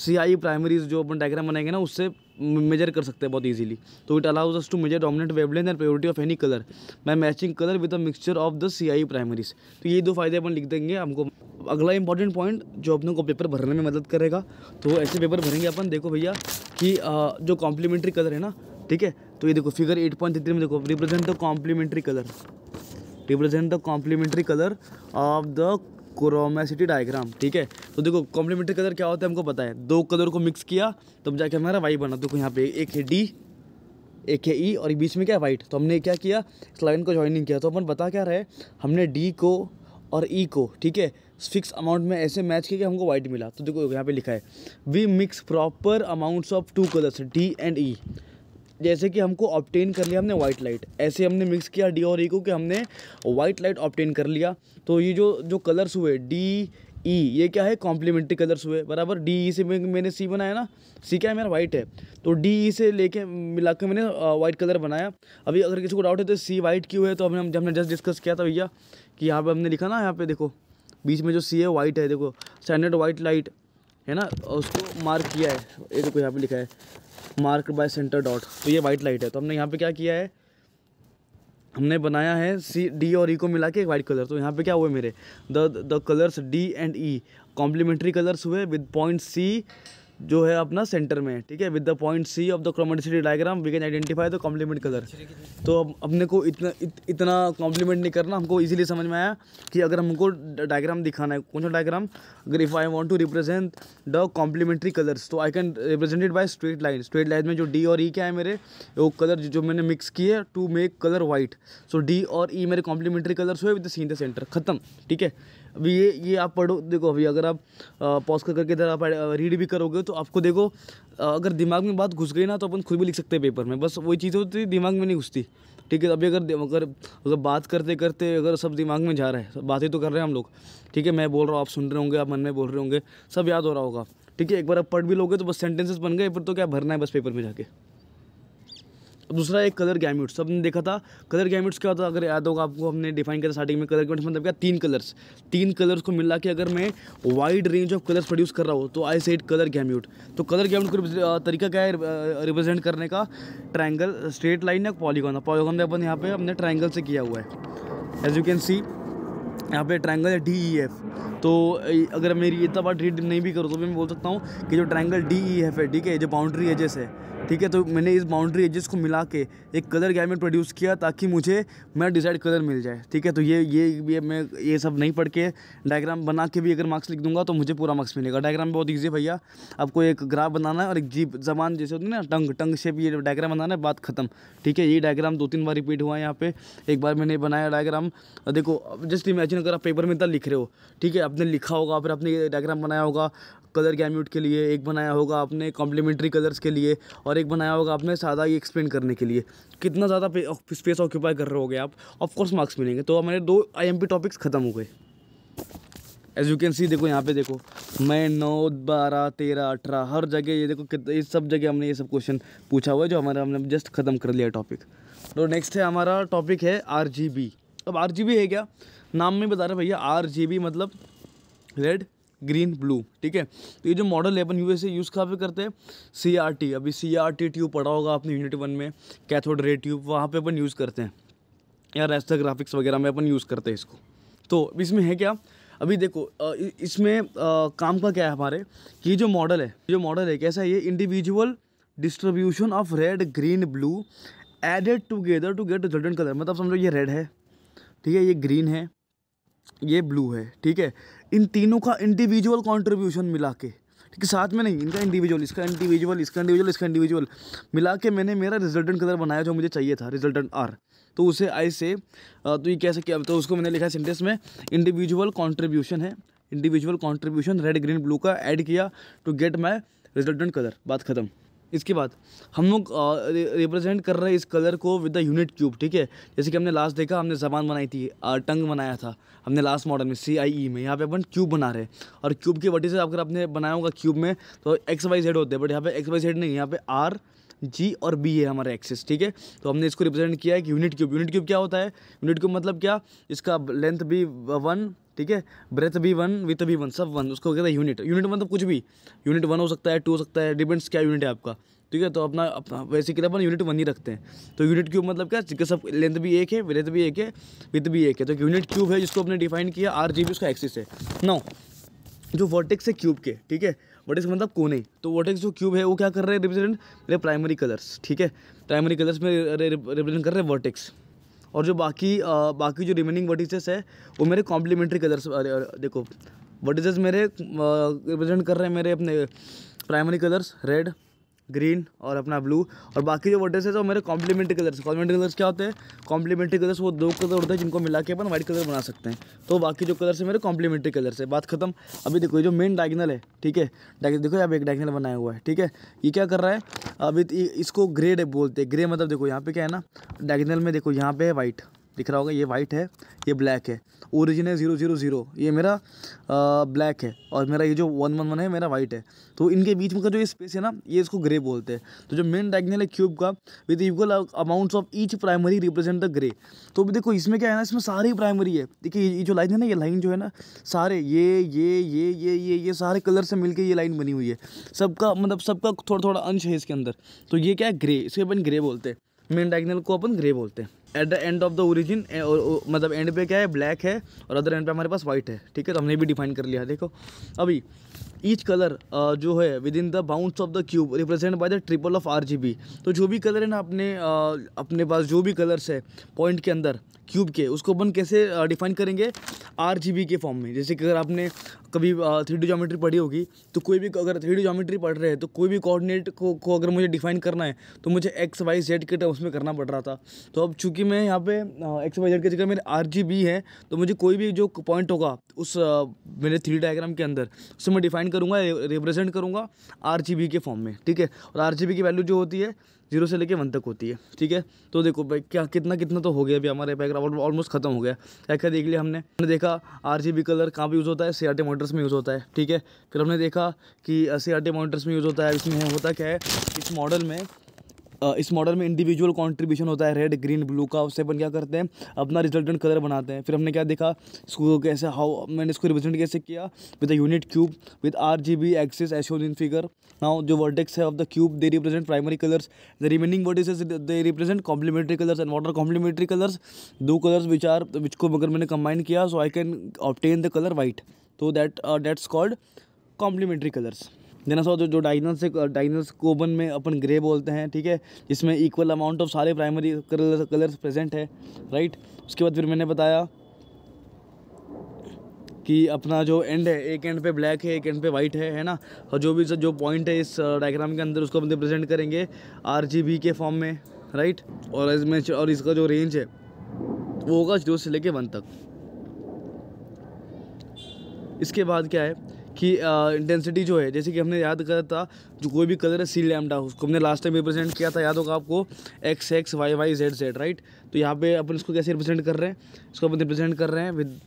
सी आई प्राइमरीज जो अपन डायग्राम बनाएंगे ना उससे मेजर कर सकते हैं बहुत इजीली तो it allows us to measure dominant wavelength and purity of any colour by matching colour with a mixture of the C I primaries तो ये दो फायदे अपन लिख देंगे हमको अगला इंपॉर्टेंट पॉइंट जो अपने को पेपर भरने में मदद करेगा तो ऐसे पेपर भरेंगे अपन देखो भैया कि जो कॉम्प्लीमेंट्री कलर है ना ठीक है तो ये देखो फिगर एट पॉइंट थ्री में देखो represent the complementary colour represent the complementary colour of the chromaticity diagram ठीक है तो देखो कॉम्प्लीमेंट्री कलर क्या होता है हमको पता है दो कलर को मिक्स किया तब जाके हमारा वाई बना देखो यहाँ पे एक है डी एक है ई e, और बीच में क्या है वाइट तो हमने क्या किया इस लाइन को ज्वाइनिंग किया तो अपन बता क्या रहे हमने डी को और ई e को ठीक है फिक्स अमाउंट में ऐसे मैच किया कि हमको वाइट मिला तो देखो यहाँ पे लिखा है we mix proper amounts of two colours D and E जैसे कि हमको ऑप्टेन कर लिया हमने वाइट लाइट ऐसे हमने मिक्स किया डी और ई e को कि हमने वाइट लाइट ऑप्टेन कर लिया तो ये जो जो कलर्स हुए डी ई e, ये क्या है कॉम्प्लीमेंट्री कलर्स हुए बराबर डी ई e से मैंने सी बनाया ना सी क्या है मेरा वाइट है तो डी ई से लेके मिला के मैंने वाइट कलर बनाया अभी अगर किसी को डाउट है तो सी वाइट क्यों है तो हमने जब हमने जस्ट डिस्कस किया था भैया कि यहाँ पे हमने लिखा ना यहाँ पे देखो बीच में जो सी है वाइट है देखो स्टैंडर्ड वाइट लाइट है ना उसको मार्क किया है ये देखो यहाँ पर लिखा है मार्क बाय सेंटर डॉट तो ये वाइट लाइट है तो हमने यहाँ पे क्या किया है हमने बनाया है सी डी और ई e को मिला के एक वाइट कलर तो यहाँ पे क्या हुए मेरे the the colours D and E complementary colours हुए विद पॉइंट सी जो है अपना सेंटर में ठीक है with the point C of the chromaticity diagram we can identify the complement colour तो अब अपने को इतना इत, इतना कॉम्प्लीमेंट नहीं करना हमको इजीली समझ में आया कि अगर हमको डायग्राम दिखाना है कौन सा डायग्राम अगर if I want to represent the complementary colours तो I can represented by straight line straight line में जो डी और ई e क्या है मेरे वो कलर जो मैंने मिक्स किए to make colour white so D और ई e मेरे कॉम्प्लीमेंट्री कलर्स हुए with the seen the centre खत्म ठीक है अभी ये ये आप पढ़ो देखो अभी अगर आप पॉज कर करके इधर आप रीड भी करोगे तो आपको देखो अगर दिमाग में बात घुस गई ना तो अपन खुद भी लिख सकते हैं पेपर में बस वही चीज़ होती है दिमाग में नहीं घुसती ठीक है अभी अगर अगर अगर बात करते करते अगर सब दिमाग में जा रहा है बातें तो कर रहे हैं हम लोग ठीक है मैं बोल रहा हूँ आप सुन रहे होंगे आप मन में बोल रहे होंगे सब याद हो रहा होगा ठीक है एक बार आप पढ़ भी लोगे तो बस सेंटेंसेस बन गए फिर तो क्या भरना है बस पेपर में जाके दूसरा एक कलर गैम्यूट्स सबने देखा था कलर गैम्यूट्स क्या होता अगर याद होगा आपको हमने डिफाइन करा स्टार्टिंग में कलर गैम्यूट्स मतलब क्या तीन कलर्स तीन कलर्स को मिला के अगर मैं wide range of colours produce कर रहा हूँ तो आई सेट कलर गैम्यूट तो कलर गैम्यूट को तरीका क्या है रिप्रेजेंट करने का ट्राइंगल स्ट्रेट लाइन या पॉलीगॉन पॉलीगॉन ने अपन यहाँ पे हमने ट्राइंगल से किया हुआ है एज यू कैन सी यहाँ पे ट्रायंगल है डी ई एफ तो अगर मेरी इतना बार रीड नहीं भी करो तो मैं बोल सकता हूँ कि जो ट्रायंगल डी ई एफ है ठीक है जो बाउंड्री एजेस है ठीक है तो मैंने इस बाउंड्री एजेस को मिला के एक कलर गैमेट प्रोड्यूस किया ताकि मुझे मैं डिसाइड कलर मिल जाए ठीक है तो ये ये ये मैं ये सब नहीं पढ़ के डायग्राम बना के भी अगर मार्क्स लिख दूंगा तो मुझे पूरा मार्क्स मिलेगा डायग्राम बहुत ईजी है भैया आपको एक ग्राफ बनाना है और एक जीप जबान जैसे होती है ना टंग टंग शेप ये डायग्राम बनाना है बात ख़त्म ठीक है ये डायग्राम दो तीन बार रिपीट हुआ है यहाँ पे एक बार मैंने बनाया डायग्राम देखो जस्ट इमेजिन अगर आप पेपर में इतना लिख रहे हो ठीक है आपने लिखा होगा फिर आपने डायग्राम बनाया होगा कलर गैम्यूट के लिए एक बनाया होगा आपने कॉम्प्लीमेंट्री कलर्स के लिए और एक बनाया होगा आपने सादा ये एक्सप्लेन करने के लिए कितना ज़्यादा स्पेस ऑक्यूपाई कर रहे गए आप ऑफकोर्स मार्क्स मिलेंगे तो हमारे दो आई टॉपिक्स ख़त्म हो गए एज यू कैन सी देखो यहाँ पे देखो मैं नौ बारह तेरह अठारह हर जगह ये देखो कितने इस सब जगह हमने ये सब क्वेश्चन पूछा हुआ है जो हमारा हमने जस्ट ख़त्म कर लिया टॉपिक तो नेक्स्ट है हमारा टॉपिक है आर जी बी अब आर जी बी है क्या नाम में बता रहे भैया आर जी बी मतलब रेड ग्रीन ब्लू ठीक है तो ये जो मॉडल है अपन यूएसए यूज़ कहाँ पे करते हैं सीआरटी अभी सीआरटी ट्यूब पड़ा होगा आपने यूनिट वन में कैथोड रे ट्यूब वहाँ पे अपन यूज़ करते हैं या रेस्टर ग्राफिक्स वगैरह में अपन यूज़ करते हैं इसको तो इसमें है क्या अभी देखो इसमें काम का क्या है हमारे कि जो मॉडल है जो मॉडल है कैसा है ये individual distribution of red green blue added together to get golden colour मतलब समझो ये रेड है ठीक है ये ग्रीन है ये ब्लू है ठीक है इन तीनों का इंडिविजुअल कॉन्ट्रीब्यूशन मिला के ठीक है साथ में नहीं इनका इंडिविजुअल इसका इंडिविजुअल इसका इंडिविजुअल इसका इंडिविजुअल मिला के मैंने मेरा रिजल्टेंट कलर बनाया जो मुझे चाहिए था रिजल्टेंट आर तो उसे आई से तो ये कह सके अब तो उसको मैंने लिखा है सेंटेंस में इंडिविजुअल कॉन्ट्रीब्यूशन है individual contribution red green blue का एड किया to get my resultant colour बात खत्म इसके बाद हम लोग रिप्रेजेंट कर रहे हैं इस कलर को विद द यूनिट क्यूब ठीक है जैसे कि हमने लास्ट देखा हमने जबान बनाई थी टंग बनाया था हमने लास्ट मॉडल में सी आई ई में यहाँ पे अपन क्यूब बना रहे हैं और क्यूब के वटी से अगर आपने बनाया होगा क्यूब में तो एक्स वाई जेड होते हैं बट यहाँ पे एक्स वाई जेड नहीं यहाँ पे आर जी और बी है हमारा एक्सिस ठीक है तो हमने इसको रिप्रेजेंट किया है कि यूनिट क्यूब यूनिट क्यूब क्या होता है यूनिट क्यूब मतलब क्या इसका लेंथ भी वन ठीक है ब्रेथ भी वन विथ भी वन सब वन उसको कहते हैं यूनिट यूनिट मतलब कुछ भी यूनिट वन हो सकता है टू हो सकता है डिपेंड्स क्या यूनिट है आपका ठीक है तो अपना अपना वैसे अपन यूनिट वन ही रखते हैं तो यूनिट क्यूब मतलब क्या जिसका सब लेंथ भी एक है ब्रेथ भी एक है विथ भी एक है तो यूनिट क्यूब है जिसको अपने डिफाइन किया आर जी बी उसका एक्सिस है नौ जो वर्टेक्स है क्यूब के ठीक है वर्टेक्स मतलब कोने तो वर्टेक्स जो क्यूब है वो क्या कर रहे हैं रिप्रेजेंट मेरे प्राइमरी कलर्स ठीक है प्राइमरी कलर्स में रिप्रेजेंट कर रहे हैं वर्टेक्स और जो बाकी आ, बाकी जो रिमेनिंग वर्टिसेस है वो मेरे कॉम्प्लीमेंट्री कलर्स देखो वर्टिसेस मेरे रिप्रेजेंट कर रहे हैं मेरे अपने प्राइमरी कलर्स रेड ग्रीन और अपना ब्लू और बाकी जो वर्टेस है वो मेरे कॉम्प्लीमेंट्री कलर्स कॉम्प्लीमेंट्री कलर्स क्या होते हैं कॉम्प्लीमेंट्री कलर्स वो दो कलर होते हैं जिनको मिला के अपन व्हाइट कलर बना सकते हैं तो बाकी जो कलर्स है मेरे कॉम्प्लीमेंट्री कलर्स है बात खत्म अभी देखो ये जो मेन डायगनल है ठीक है देखो यहाँ एक डायगनल बनाया हुआ है ठीक है ये क्या कर रहा है अभी इसको ग्रे बोलते हैं ग्रे मतलब देखो यहाँ पे क्या है ना डायगनल में देखो यहाँ पे है वाइट दिख रहा होगा ये वाइट है ये ब्लैक है ओरिजिन है ज़ीरो ज़ीरो ज़ीरो ये मेरा आ, ब्लैक है और मेरा ये जो वन वन वन है मेरा वाइट है तो इनके बीच में का जो ये स्पेस है ना ये इसको ग्रे बोलते हैं तो जो मेन डायगनल है क्यूब का with equal amounts of each primary represent the grey तो अभी देखो इसमें क्या है ना इसमें सारी प्राइमरी है देखिए ये जो लाइन है ना ये लाइन जो है ना सारे ये ये ये ये ये ये सारे कलर से मिलकर ये लाइन बनी हुई है सबका मतलब सबका थोड़ा थोड़ा अंश है इसके अंदर तो ये क्या है ग्रे इसे अपन ग्रे बोलते हैं मेन डायगनल को अपन ग्रे बोलते हैं at the end of the origin मतलब एंड पे क्या है ब्लैक है और अदर एंड पे हमारे पास वाइट है ठीक है तो हमने भी डिफाइन कर लिया देखो अभी ईच कलर जो है within the bound of the cube represent by the triple of R तो जो भी कलर है ना अपने अपने पास जो भी कलर्स है पॉइंट के अंदर क्यूब के उसको अपन कैसे डिफाइन करेंगे आर के फॉर्म में जैसे कि अगर आपने कभी थ्री डी जोमेट्री पढ़ी होगी तो कोई भी अगर थ्री डी जोमेट्री पढ़ रहे हैं तो कोई भी कोऑर्डिनेट को, को अगर मुझे डिफाइन करना है तो मुझे एक्स वाई जेड के टर्म्स में करना पड़ रहा था तो अब चूंकि मैं यहाँ पे एक्स वाई जेड की जगह मेरे आर जी बी है तो मुझे कोई भी जो पॉइंट होगा उस मेरे थ्री डायग्राम के अंदर उसे मैं डिफाइन करूँगा रिप्रेजेंट करूँगा आर जी बी के फॉर्म में ठीक है और आर जी बी की वैल्यू जो होती है जीरो से लेके वन तक होती है ठीक है तो देखो भाई क्या कितना कितना तो हो गया अभी हमारे बैकग्राउंड ऑलमोस्ट खत्म हो गया क्या क्या देख लिया हमने हमने देखा आर कलर कहाँ पर यूज़ होता है सी मोटर्स में यूज़ होता है ठीक है फिर हमने देखा कि सी uh, मोटर्स में यूज़ होता है इसमें होता क्या है इस मॉडल में इस मॉडल में इंडिविजुअल कॉन्ट्रीब्यूशन होता है रेड ग्रीन ब्लू का उससे अपन क्या करते हैं अपना रिजल्टेंट कलर बनाते हैं फिर हमने क्या देखा इसको कैसे हाउ मैंने इसको रिप्रेजेंट कैसे किया with a unit cube with R G B axes in figure now जो वर्टेक्स है of the cube they represent primary colours the remaining vertices they represent complementary colours and what are complementary colours दो colours which are which को अगर मैंने combine किया so I can obtain the colour white तो that that's called complementary colours देना जो जो से डाइनल कोबन में अपन ग्रे बोलते हैं ठीक है जिसमें इक्वल अमाउंट ऑफ सारे प्राइमरी कलर कलर्स प्रेजेंट है राइट उसके बाद फिर मैंने बताया कि अपना जो एंड है एक एंड पे ब्लैक है एक एंड पे वाइट है है ना और जो भी जो पॉइंट है इस डायग्राम के अंदर उसको हम रिप्रेजेंट करेंगे आर के फॉर्म में राइट और इसमें और इसका जो रेंज है वो होगा जीरो से लेके वन तक इसके बाद क्या है कि इंटेंसिटी जो है जैसे कि हमने याद करा था जो कोई भी कलर है सी लैमडा उसको हमने लास्ट टाइम रिप्रेजेंट किया था याद होगा आपको x x y y z z right तो यहाँ पे अपन इसको कैसे रिप्रेजेंट कर रहे हैं इसको अपन रिप्रेजेंट कर रहे हैं with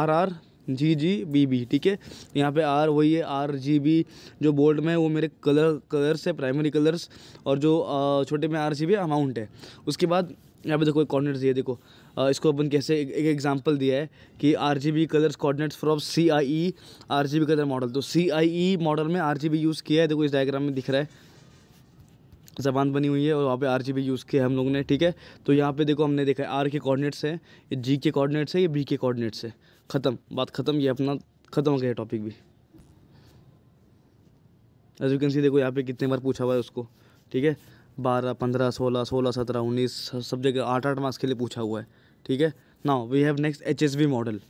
R R G G B B ठीक है यहाँ पे आर वही है आर जी बी जो बोल्ड में वो मेरे कलर कलर्स है प्राइमरी कलर्स और जो छोटे में आर जी बी अमाउंट है उसके बाद यहाँ पे देखो एक कॉर्नर दिए देखो इसको अपन कैसे एक एग्जांपल दिया है कि R G B colours coordinates from C I E R G B colour model तो सी आई ई मॉडल में आर जी बी यूज़ किया है देखो इस डायग्राम में दिख रहा है जबान बनी हुई है और वहाँ पे आर जी बी यूज़ किया हम लोगों ने ठीक है तो यहाँ पे देखो हमने देखा है आर के कॉर्डिनेट्स है ये जी के कॉर्डिनेट्स है ये बी के कॉर्डिनेट्स है ख़त्म बात ख़त्म ये अपना ख़त्म हो गया टॉपिक भी एज यू कैन सी देखो यहाँ पे कितने बार पूछा हुआ है उसको ठीक है बारह पंद्रह सोलह सोलह सत्रह उन्नीस सब जगह आठ आठ मार्क्स के लिए पूछा हुआ है ठीक है ना we have next H S model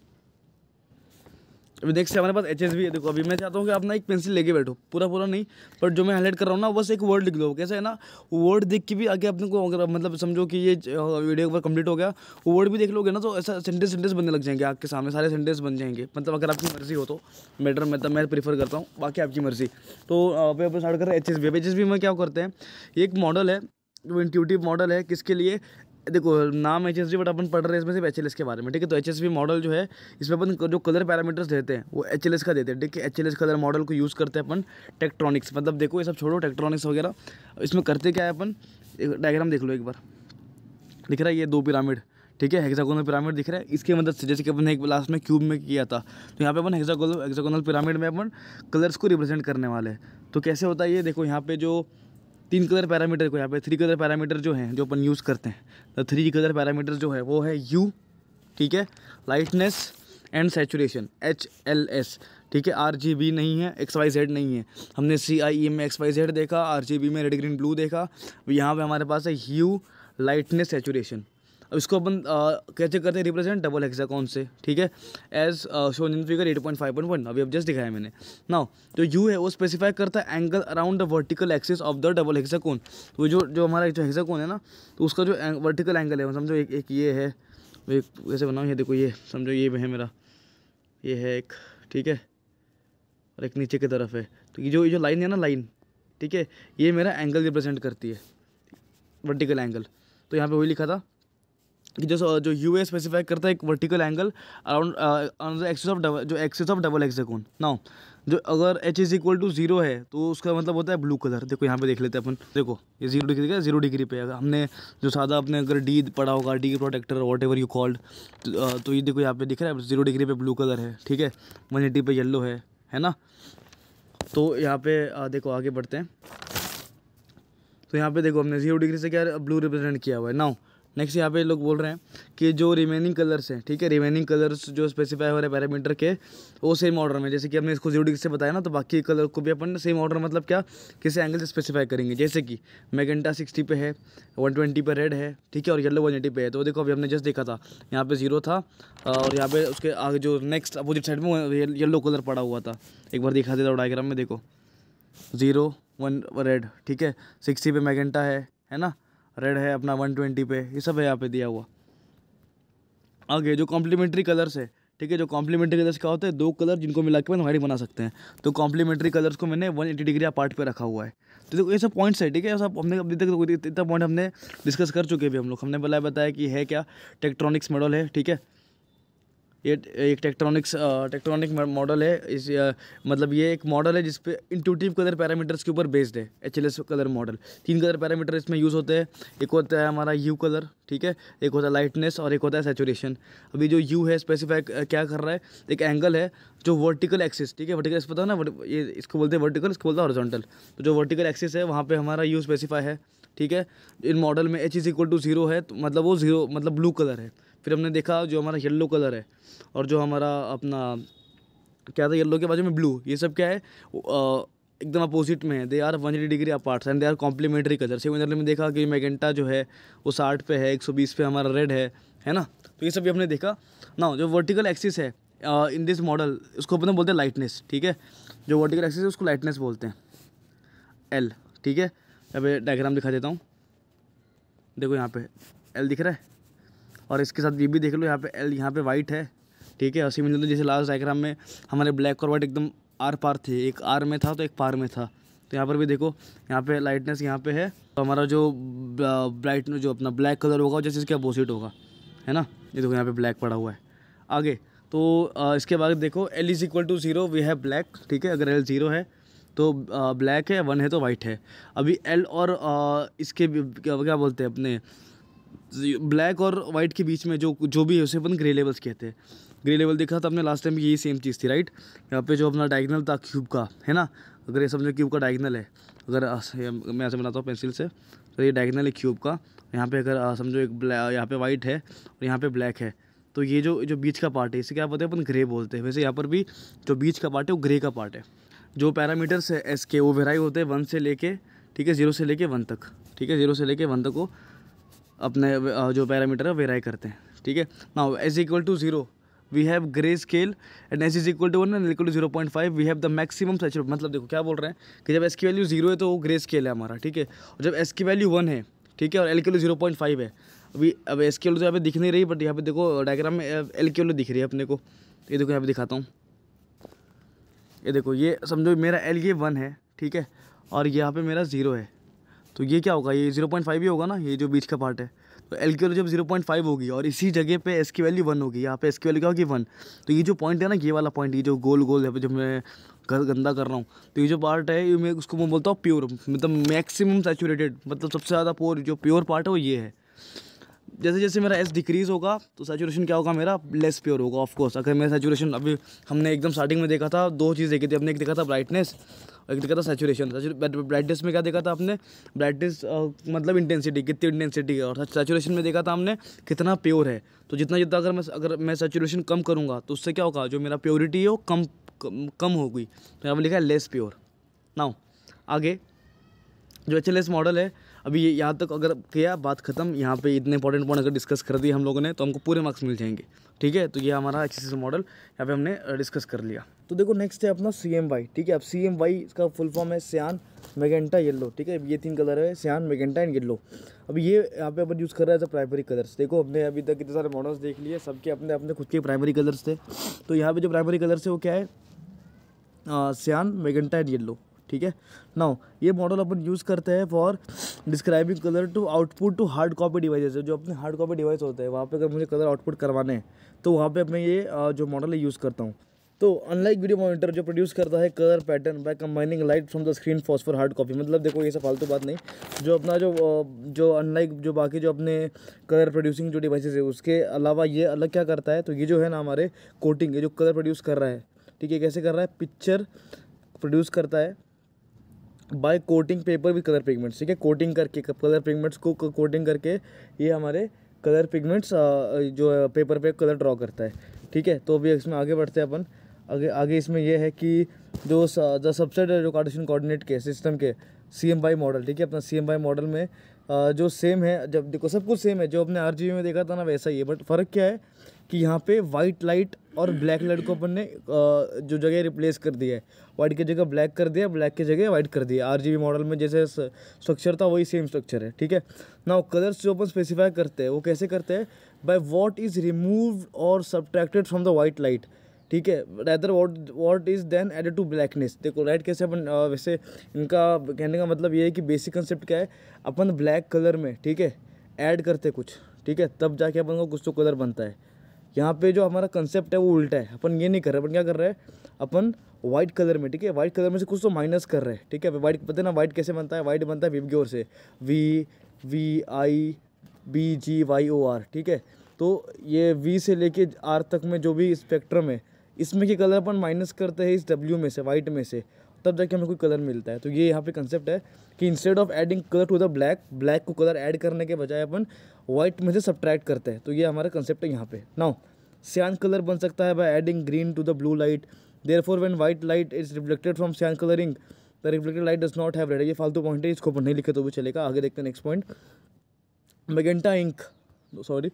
अभी नेक्स्ट हमारे पास एच एस है देखो अभी मैं चाहता हूँ कि आप ना एक पेंसिल लेके बैठो पूरा पूरा नहीं बट जो मैं हाईलाइट कर रहा हूँ ना बस एक वर्ड लिख लो कैसे है ना वर्ड देख के भी आगे अपने को अगर मतलब समझो कि ये वीडियो एक कंप्लीट हो गया वो वर्ड भी देख लोगे ना तो ऐसा सेंटेंस सेंटेंस बनने लग जाएंगे आपके सामने सारे सेंटेंस बन जाएंगे मतलब अगर आपकी मर्जी हो तो मैटर मतलब मैं प्रीफर तो- करता हूँ बाकी आपकी मर्जी तो अभी अपन स्टार्ट कर रहे हैं H S B H S B में क्या करते हैं एक मॉडल है इंट्यूटिव मॉडल है किसके लिए देखो नाम एच एस बट अपन पढ़ रहे हैं इसमें सिर्फ एच एल एस के बारे में ठीक है तो एच एस मॉडल जो है इसमें अपन जो कलर पैरामीटर्स देते हैं वो एच एल एस का देते हैं ठीक है H L S colour model को यूज़ करते हैं अपन टेक्ट्रॉनिक्स मतलब देखो ये सब छोड़ो टेक्ट्रॉनिक्स वगैरह इसमें करते क्या है अपन डायग्राम देख लो एक बार दिख रहा है ये दो पिरामिड ठीक है हेक्सागोनल पिरामिड दिख रहा है इसके मदद मतलब से जैसे कि अपन एक लास्ट में क्यूब में किया था तो यहाँ पे अपन हेक्सागोनल हेक्सागोनल पिरामिड में अपन कलर्स को रिप्रेजेंट करने वाले हैं तो कैसे होता है ये देखो यहाँ पे जो तीन कलर पैरामीटर को यहाँ पे थ्री कलर पैरामीटर जो हैं जो अपन यूज़ करते हैं तो थ्री कलर पैरामीटर जो है वो है यू ठीक है lightness and saturation H L S ठीक है आर जी बी नहीं है एक्स वाई जेड नहीं है हमने सी आई ई में एक्स वाई जेड देखा आर जी बी में रेड ग्रीन ब्लू देखा यहाँ पे हमारे पास है ह्यू लाइटनेस सेचुरेशन अब इसको अपन कैसे करते हैं रिप्रेजेंट डबल हेक्साकॉन से ठीक है as shown in figure eight point five point one अभी अब जस्ट दिखाया मैंने नाउ जो यू है वो स्पेसिफाई करता है angle around the vertical axis of the double hexcone तो जो जो हमारा जो हेक्साकोन है ना तो उसका जो वर्टिकल एंगल है समझो एक, एक ये है एक कैसे बनाऊँ ये देखो ये समझो ये है मेरा ये है एक ठीक है और एक नीचे की तरफ है तो ये जो ये जो लाइन है ना लाइन ठीक है ये मेरा एंगल रिप्रेजेंट करती है वर्टिकल एंगल तो यहाँ पे वही लिखा था कि जो जो यू ए स्पेसिफाई करता है एक vertical angle around axis of double जो axis of double hexcone now जो अगर H is equal to zero है तो उसका मतलब होता है ब्लू कलर देखो यहाँ पे देख लेते हैं अपन देखो ये जीरो डिग्री का जीरो डिग्री पे अगर हमने जो सादा अपने अगर डी पढ़ा होगा the protractor whatever you called तो ये देखो यहाँ पे दिख रहा है जीरो डिग्री पे ब्लू कलर है ठीक है वन एटी पे येल्लो है है ना तो यहाँ पे uh, देखो आगे बढ़ते हैं तो यहाँ पे देखो हमने जीरो डिग्री से क्या ब्लू रिप्रेजेंट किया हुआ है नाउ नेक्स्ट यहाँ पे लोग बोल रहे हैं कि जो रिमेनिंग कलर्स हैं ठीक है रिमेनिंग कलर्स जो स्पेसिफाई हो रहे हैं पैरामीटर के वो सेम ऑर्डर में जैसे कि हमने इसको जीरो डिग्री से बताया ना तो बाकी कलर को भी अपन सेम ऑर्डर मतलब क्या किसे एंगल से स्पेसिफाई करेंगे जैसे कि मैगेंटा सिक्सटी पे है वन ट्वेंटी पे रेड है ठीक है और येलो वन एटी पे है तो देखो अभी हमने जस्ट देखा था यहाँ पर जीरो था और यहाँ पर उसके आगे जो नेक्स्ट अपोजिट साइड में येलो कलर पड़ा हुआ था एक बार दिखा देता डायग्राम में देखो ज़ीरो वन रेड ठीक है सिक्सटी पे मैगेंटा है है ना रेड है अपना वन ट्वेंटी पे ये सब है यहाँ पे दिया हुआ आगे जो कॉम्प्लीमेंट्री कलर्स है ठीक है जो कॉम्प्लीमेंट्री कलर्स क्या होते हैं दो कलर जिनको मिला के मैं वाइट बना सकते हैं तो कॉम्प्लीमेंट्री कलर्स को मैंने वन एटी डिग्री पार्ट पे रखा हुआ है तो देखो ये सब पॉइंट्स है ठीक है सब हमने अभी तक इतना पॉइंट हमने डिस्कस कर चुके हैं भी हम लोग हमने पहले बताया कि है क्या टेक्ट्रॉनिक्स मॉडल है ठीक है ये एक टेक्ट्रॉनिक्स टेक्ट्रॉनिक मॉडल है इस आ, मतलब ये एक मॉडल है जिसपे इंटूटिव कलर पैरामीटर्स के ऊपर बेस्ड है एच कलर मॉडल तीन कलर पैरामीटर इसमें यूज़ होते हैं एक होता है हमारा यू कलर ठीक है एक होता है लाइटनेस और एक होता है सेचुरेशन अभी जो यू है स्पेसिफाई क्या कर रहा है एक एंगल है जो वर्टिकल एक्सिस ठीक है वर्टिकल पता है ना ये इसको बोलते हैं वर्टिकल इसको बोलते हैं ऑरिजोटल तो जो वर्टिकल एक्सिस है वहाँ पर हमारा यू स्पेसिफाई है ठीक है इन मॉडल में H is equal to zero है तो मतलब वो जीरो मतलब ब्लू कलर है फिर हमने देखा जो हमारा येल्लो कलर है और जो हमारा अपना क्या था येल्लो के बाजू में ब्लू ये सब क्या है एकदम अपोजिट में है they are one degree apart and they are complementary colour से कलर में देखा कि मैगेंटा जो है वो साठ पे है एक सौ बीस पे हमारा रेड है है ना तो ये सब भी हमने देखा ना जो वर्टिकल एक्सिस है इन दिस मॉडल उसको अपने बोलते हैं लाइटनेस ठीक है जो वर्टिकल एक्सिस है उसको लाइटनेस बोलते हैं एल ठीक है अब डायग्राम दिखा देता हूँ देखो यहाँ पे एल दिख रहा है और इसके साथ ये भी देख लो यहाँ पे एल यहाँ पे वाइट है ठीक है में सिमिलरली जैसे लास्ट डायग्राम में हमारे ब्लैक और वाइट एकदम आर पार थे एक आर में था तो एक पार में था तो यहाँ पर भी देखो यहाँ पे लाइटनेस यहाँ पे है तो हमारा जो ब्राइट जो अपना ब्लैक कलर होगा जैसे इसके अपोजिट होगा है ना ये देखो यहाँ पे ब्लैक पड़ा हुआ है आगे तो इसके बाद देखो L is equal to zero we है ब्लैक ठीक है अगर एल ज़ीरो है तो ब्लैक है वन है तो वाइट है अभी एल और इसके क्या बोलते हैं अपने ब्लैक और वाइट के बीच में जो जो भी है उसे अपन ग्रे लेवल्स कहते हैं ग्रे लेवल देखा था अपने लास्ट टाइम यही सेम चीज़ थी राइट यहाँ पे जो अपना डायगनल था क्यूब का है ना अगर ये समझो क्यूब का डायगनल है अगर मैं ऐसे बनाता हूँ पेंसिल से तो ये डायगनल है क्यूब का यहाँ पे अगर समझो एक ब्लैक यहाँ पे वाइट है और यहाँ पे ब्लैक है तो ये जो जो बीच का पार्ट है इसे क्या बोलते हैं अपन ग्रे बोलते हैं वैसे यहाँ पर भी जो बीच का पार्ट है वो ग्रे का पार्ट है जो पैरामीटर्स है एस के वो वेराई होते हैं वन से लेके ठीक है ज़ीरो से लेके वन तक ठीक है ज़ीरो से लेके वन तक वो अपने जो पैरामीटर है वेराई करते हैं ठीक है ना H equal to zero we have grey scale and S is equal to one and equal to zero point five we have the maximum सैचुर मतलब देखो क्या बोल रहे हैं कि जब एस की वैल्यू जीरो है तो वो ग्रे स्केल है हमारा ठीक है और जब एस की वैल्यू वन है ठीक है और एल के वैल्यू जीरो पॉइंट फाइव है अभी अब एस के वैल्यू तो यहाँ पे दिख नहीं रही बट यहाँ पे देखो डायग्राम में एल के वैल्यू दिख रही है अपने को ये देखो यहाँ पे दिखाता हूँ ये देखो ये समझो मेरा एल ये वन है ठीक है और यहाँ पे मेरा ज़ीरो है तो ये क्या होगा ये 0.5 ही होगा ना ये जो बीच का पार्ट है तो एल की वैल्यू जब 0.5 होगी और इसी जगह पे एस की वैल्यू वन होगी यहाँ पे एस की वैल्यू क्या होगी वन तो ये जो पॉइंट है ना ये वाला पॉइंट ये जो गोल गोल है जब मैं गंदा कर रहा हूँ तो ये जो पार्ट है ये मैं उसको मैं बोलता हूँ प्योर मतलब मैक्सिमम सेचूरेटेड मतलब सबसे ज़्यादा पोर जो प्योर पार्ट है वो ये है जैसे जैसे मेरा एस डिक्रीज़ होगा तो सैचुरेशन क्या होगा मेरा लेस प्योर होगा ऑफकोर्स अगर मेरा सैचुरेशन अभी हमने एकदम स्टार्टिंग में देखा था दो चीज़ देखी थी हमने एक देखा था ब्राइटनेस और एक देखा था सेचुरेशन ब्राइटनेस में क्या देखा था आपने ब्राइटनेस मतलब इंटेंसिटी कितनी इंटेंसिटी है और सेचुरेशन में देखा था हमने कितना प्योर है तो जितना जितना अगर मैं अगर मैं सेचुरेशन कम करूँगा तो उससे क्या होगा जो मेरा प्योरिटी है वो कम कम होगी तो यहाँ पर लिखा है लेस प्योर नाउ आगे जो एच मॉडल है अभी यहाँ तक अगर किया बात खत्म यहाँ पे इतने इंपॉर्टेंट पॉइंट अगर डिस्कस कर दिए हम लोगों ने तो हमको पूरे मार्क्स मिल जाएंगे ठीक है तो ये हमारा एच मॉडल यहाँ पे हमने डिस्कस कर लिया तो देखो नेक्स्ट है अपना सी एम वाई ठीक है अब सी एम वाई इसका फुल फॉर्म है सियान मेगेंटा येलो ठीक है ये तीन कलर है सियान मेगेंटा एंड येलो अब ये यहाँ पे अपन यूज़ कर रहे हैं प्राइमरी कलर्स देखो हमने अभी तक कितने सारे मॉडल्स देख लिए सबके अपने अपने खुद के प्राइमरी कलर्स थे तो यहाँ पे जो प्राइमरी कलर्स है वो क्या है सियान मेगेंटा एंड येल्लो ठीक है नाउ ये मॉडल अपन यूज़ करते हैं for describing colour to output to hard copy devices जो अपने हार्ड कॉपी डिवाइस होते हैं वहाँ पे अगर मुझे कलर आउटपुट करवाने हैं तो वहाँ पे मैं ये जो मॉडल है यूज़ करता हूँ तो अनलाइक वीडियो मॉनिटर जो प्रोड्यूस करता है colour pattern by combining light from the screen phosphor hard copy मतलब देखो ये सब फालतू बात नहीं जो अपना जो जो अनलाइक जो बाकी जो अपने कलर प्रोड्यूसिंग जो डिवाइसेज है उसके अलावा ये अलग क्या करता है तो ये जो है ना हमारे कोटिंग ये जो कलर प्रोड्यूस कर रहा है ठीक है कैसे कर रहा है पिक्चर प्रोड्यूस करता है by coating paper with colour pigments ठीक है कोटिंग करके कलर पिगमेंट्स को कोटिंग करके ये हमारे कलर पिगमेंट्स जो पेपर पे कलर ड्रॉ करता है ठीक है तो अभी इसमें आगे बढ़ते हैं अपन आगे आगे इसमें यह है कि जो द सबसेट जो कार्टेशियन कोऑर्डिनेट के सिस्टम के सी एम बाई मॉडल ठीक है अपना सी एम बाई मॉडल में जो सेम है जब देखो सब कुछ सेम है जो अपने आर में देखा था ना वैसा ही है बट फ़र्क क्या है कि यहाँ पे वाइट लाइट और ब्लैक लाइट को अपन ने जो जगह रिप्लेस कर दिया है वाइट की जगह ब्लैक कर दिया ब्लैक की जगह वाइट कर दिया आर मॉडल में जैसे स्ट्रक्चर था वही सेम स्ट्रक्चर है ठीक है ना कलर्स जो अपन स्पेसिफाई करते हैं वो कैसे करते हैं बाय वॉट इज़ रिमूव और subtracted from the white light ठीक है rather what what is then added to blackness देखो रेड कैसे अपन वैसे इनका कहने का मतलब ये है कि बेसिक कंसेप्ट क्या है अपन ब्लैक कलर में ठीक है ऐड करते कुछ ठीक है तब जाके अपन को कुछ तो कलर बनता है यहाँ पे जो हमारा कंसेप्ट है वो उल्टा है अपन ये नहीं कर रहे अपन क्या कर रहे हैं अपन वाइट कलर में ठीक है वाइट कलर में से कुछ तो माइनस कर रहे हैं ठीक है वाइट पता है ना वाइट कैसे बनता है वाइट बनता है विप से V V I B G Y O R ठीक है तो ये वी से लेके आर तक में जो भी स्पेक्ट्रम है इसमें के कलर अपन माइनस करते हैं इस डब्ल्यू में से वाइट में से तब जाके हमें कोई कलर मिलता है तो ये यहाँ पे कंसेप्ट है कि instead of adding colour to the black black को कलर ऐड करने के बजाय अपन वाइट में से सब्ट्रैक्ट करते हैं तो ये हमारा कंसेप्ट है यहाँ पे नाउ सियान कलर बन सकता है by adding green to the blue light there for when white light is reflected from cyan colouring the reflected light does not have red ये फालतू पॉइंट है इसको ऊपर नहीं लिखे तो भी चलेगा आगे देखते हैं next point magenta ink sorry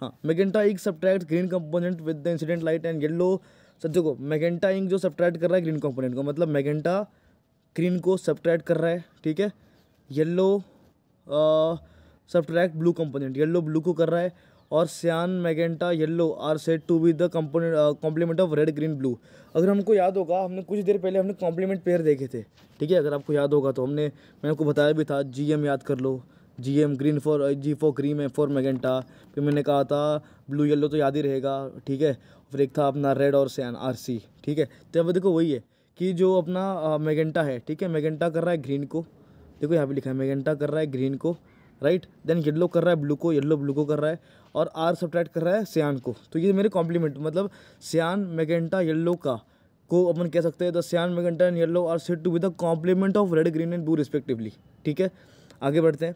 हाँ magenta ink subtract green component with the incident light and yellow sir देखो मैगेंटा इंक जो सब्ट्रैक्ट कर रहा है ग्रीन कंपोनेंट को मतलब मैगेंटा ग्रीन को सब्ट्रैक्ट कर रहा है ठीक है yellow subtract blue component yellow blue को कर रहा है और cyan magenta yellow are set to be the component complement of red green blue अगर हमको याद होगा हमने कुछ देर पहले हमने कॉम्प्लीमेंट पेयर देखे थे ठीक है अगर आपको याद होगा तो हमने मैंने आपको बताया भी था जी एम याद कर लो G M green for G for green है फॉर मैगेंटा फिर मैंने कहा था ब्लू येल्लो तो याद ही रहेगा ठीक है फिर एक था अपना रेड और सैन आर सी ठीक है तो यहाँ देखो वही है कि जो अपना मेगेंटा है ठीक है मेगेंटा कर रहा है ग्रीन को देखो यहाँ पे लिखा है मेगेंटा कर रहा है ग्रीन को राइट देन येल्लो कर रहा है ब्लू को येल्लो ब्लू को कर रहा है और आर सब्ट्रैक्ट कर रहा है सियान को तो ये मेरे कॉम्प्लीमेंट मतलब सियान मेगेंटा येल्लो का को अपन कह सकते हैं the cyan magenta and yellow are set to be the complement of red green and blue respectively ठीक है आगे बढ़ते हैं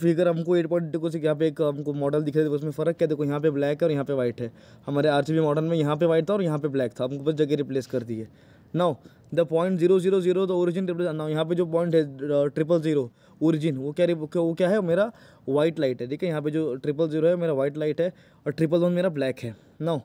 फिगर हमको एट पॉइंट कुछ यहाँ पे एक हमको मॉडल दिख रहा था उसमें फ़र्क क्या देखो यहाँ पे ब्लैक है और यहाँ पे वाइट है हमारे आरसीबी मॉडल में यहाँ पे वाइट था और यहाँ पे ब्लैक था हमको बस जगह रिप्लेस कर दी है now the point zero zero zero the origin replace now यहाँ पे जो पॉइंट है ट्रिपल जीरो ओरिजिन वो क्या वो क्या है मेरा वाइट लाइट है देखिए यहाँ पे जो ट्रिपल जीरो है मेरा वाइट लाइट है और ट्रिपल वन मेरा ब्लैक है नाउ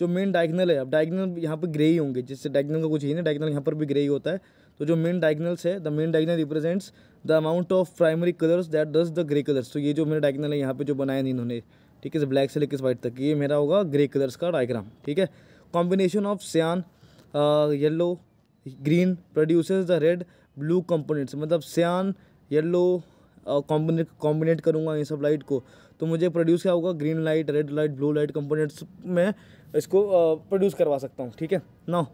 जो मेन डायगनल है अब डायगनल यहाँ पर ग्रे ही होंगे जिससे डायगनल का कुछ ही नहीं डायगनल यहाँ पर भी ग्रे ही होता है तो जो मेन डायगनल्स है the main diagonal represents the amount of primary colours that does the grey colours तो ये जो मेरा डायगनल है यहाँ पे जो बनाया नहीं इन्होंने ठीक है ब्लैक से लेकर व्हाइट तक ये मेरा होगा ग्रे कलर्स का डायग्राम ठीक है combination of cyan yellow green produces the red blue components मतलब सियान येल्लो कॉम्बिनेट कॉम्बिनेट करूँगा इन सब लाइट को तो मुझे प्रोड्यूस क्या होगा green light red light blue light components में इसको प्रोड्यूस uh, करवा सकता हूँ ठीक है ना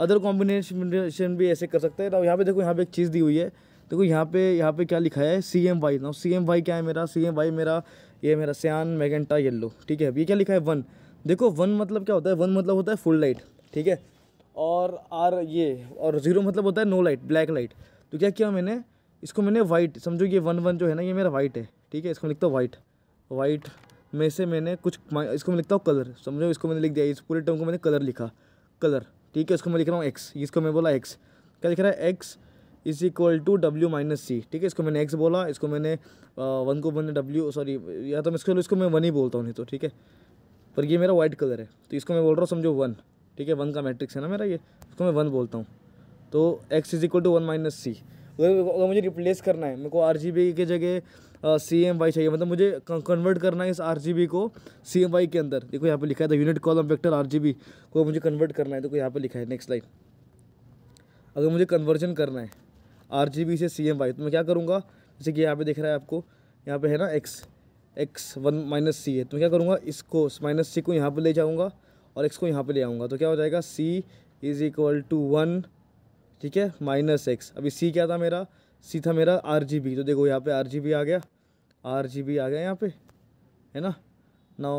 अदर कॉम्बिनेशन भी ऐसे कर सकते हैं तो यहाँ पे देखो यहाँ पे एक चीज़ दी हुई है देखो यहाँ पे यहाँ पे क्या लिखा है सी एम वाई ना सी एम वाई क्या है मेरा सी एम वाई मेरा ये मेरा सियान मैगेंटा येल्लो ठीक है अब ये क्या लिखा है वन देखो वन मतलब क्या होता है वन मतलब होता है फुल लाइट ठीक है और आर ये और ज़ीरो मतलब होता है नो लाइट ब्लैक लाइट तो क्या किया मैंने इसको मैंने वाइट समझो ये वन वन जो है ना ये मेरा वाइट है ठीक है इसको लिखता हूँ वाइट वाइट में से मैंने कुछ इसको मैं लिखता हूँ कलर समझो इसको मैंने लिख दिया इस पूरे टर्म को मैंने कलर लिखा कलर ठीक है इसको मैं लिख रहा हूँ एक्स इसको मैं बोला एक्स क्या लिख रहा है X is equal to W minus C ठीक है इसको मैंने एक्स बोला इसको मैंने वन को मैंने डब्ल्यू सॉरी या तो मैं इसको इसको मैं वन ही बोलता हूँ नहीं तो ठीक है पर ये मेरा वाइट कलर है तो इसको मैं बोल रहा हूँ समझो वन ठीक है वन का मैट्रिक्स है ना मेरा ये इसको मैं वन बोलता हूँ तो X is equal to one minus C अगर मुझे रिप्लेस करना है मेरे को आर जी बी की जगह सी एम वाई चाहिए मतलब मुझे कन्वर्ट करना है इस आर जी बी को सी एम वाई के अंदर देखो यहाँ पे लिखा है the unit column vector R G B को मुझे कन्वर्ट करना है देखो यहाँ पे लिखा है नेक्स्ट लाइन अगर मुझे कन्वर्जन करना है आर जी बी से सी एम वाई तो मैं क्या करूँगा जैसे कि यहाँ पे देख रहा है आपको यहाँ पे है ना X X one minus C है तो मैं क्या करूँगा इसको माइनस सी को यहाँ पर ले जाऊँगा और एक्स को यहाँ पर ले आऊँगा तो क्या हो जाएगा C is equal to one ठीक है माइनस एक्स अभी सी क्या था मेरा सी था मेरा आर तो देखो यहाँ पे आर आ गया आर आ गया यहाँ पे है ना नौ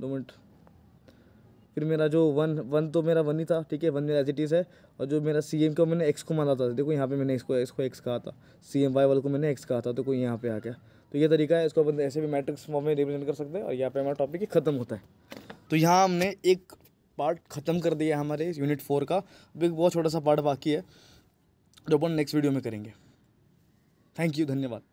दो मिनट फिर मेरा जो वन वन तो मेरा वन ही था ठीक है वन मेरा एज इट इज़ है और जो मेरा सी एम का मैंने एक्स को माना था देखो यहाँ पे मैंने इसको को एक्स कहा था सी एम वाई वाले को मैंने एक्स कहा था तो कोई यहाँ पे आ गया तो ये तरीका है इसको अपन ऐसे भी मैट्रिक्स फॉर्म में रिप्रेजेंट कर सकते हैं और यहाँ पे हमारा टॉपिक ही ख़त्म होता है तो यहाँ हमने एक पार्ट ख़त्म कर दिया हमारे यूनिट फोर का अब एक बहुत छोटा सा पार्ट बाकी है जो अपन नेक्स्ट वीडियो में करेंगे थैंक यू धन्यवाद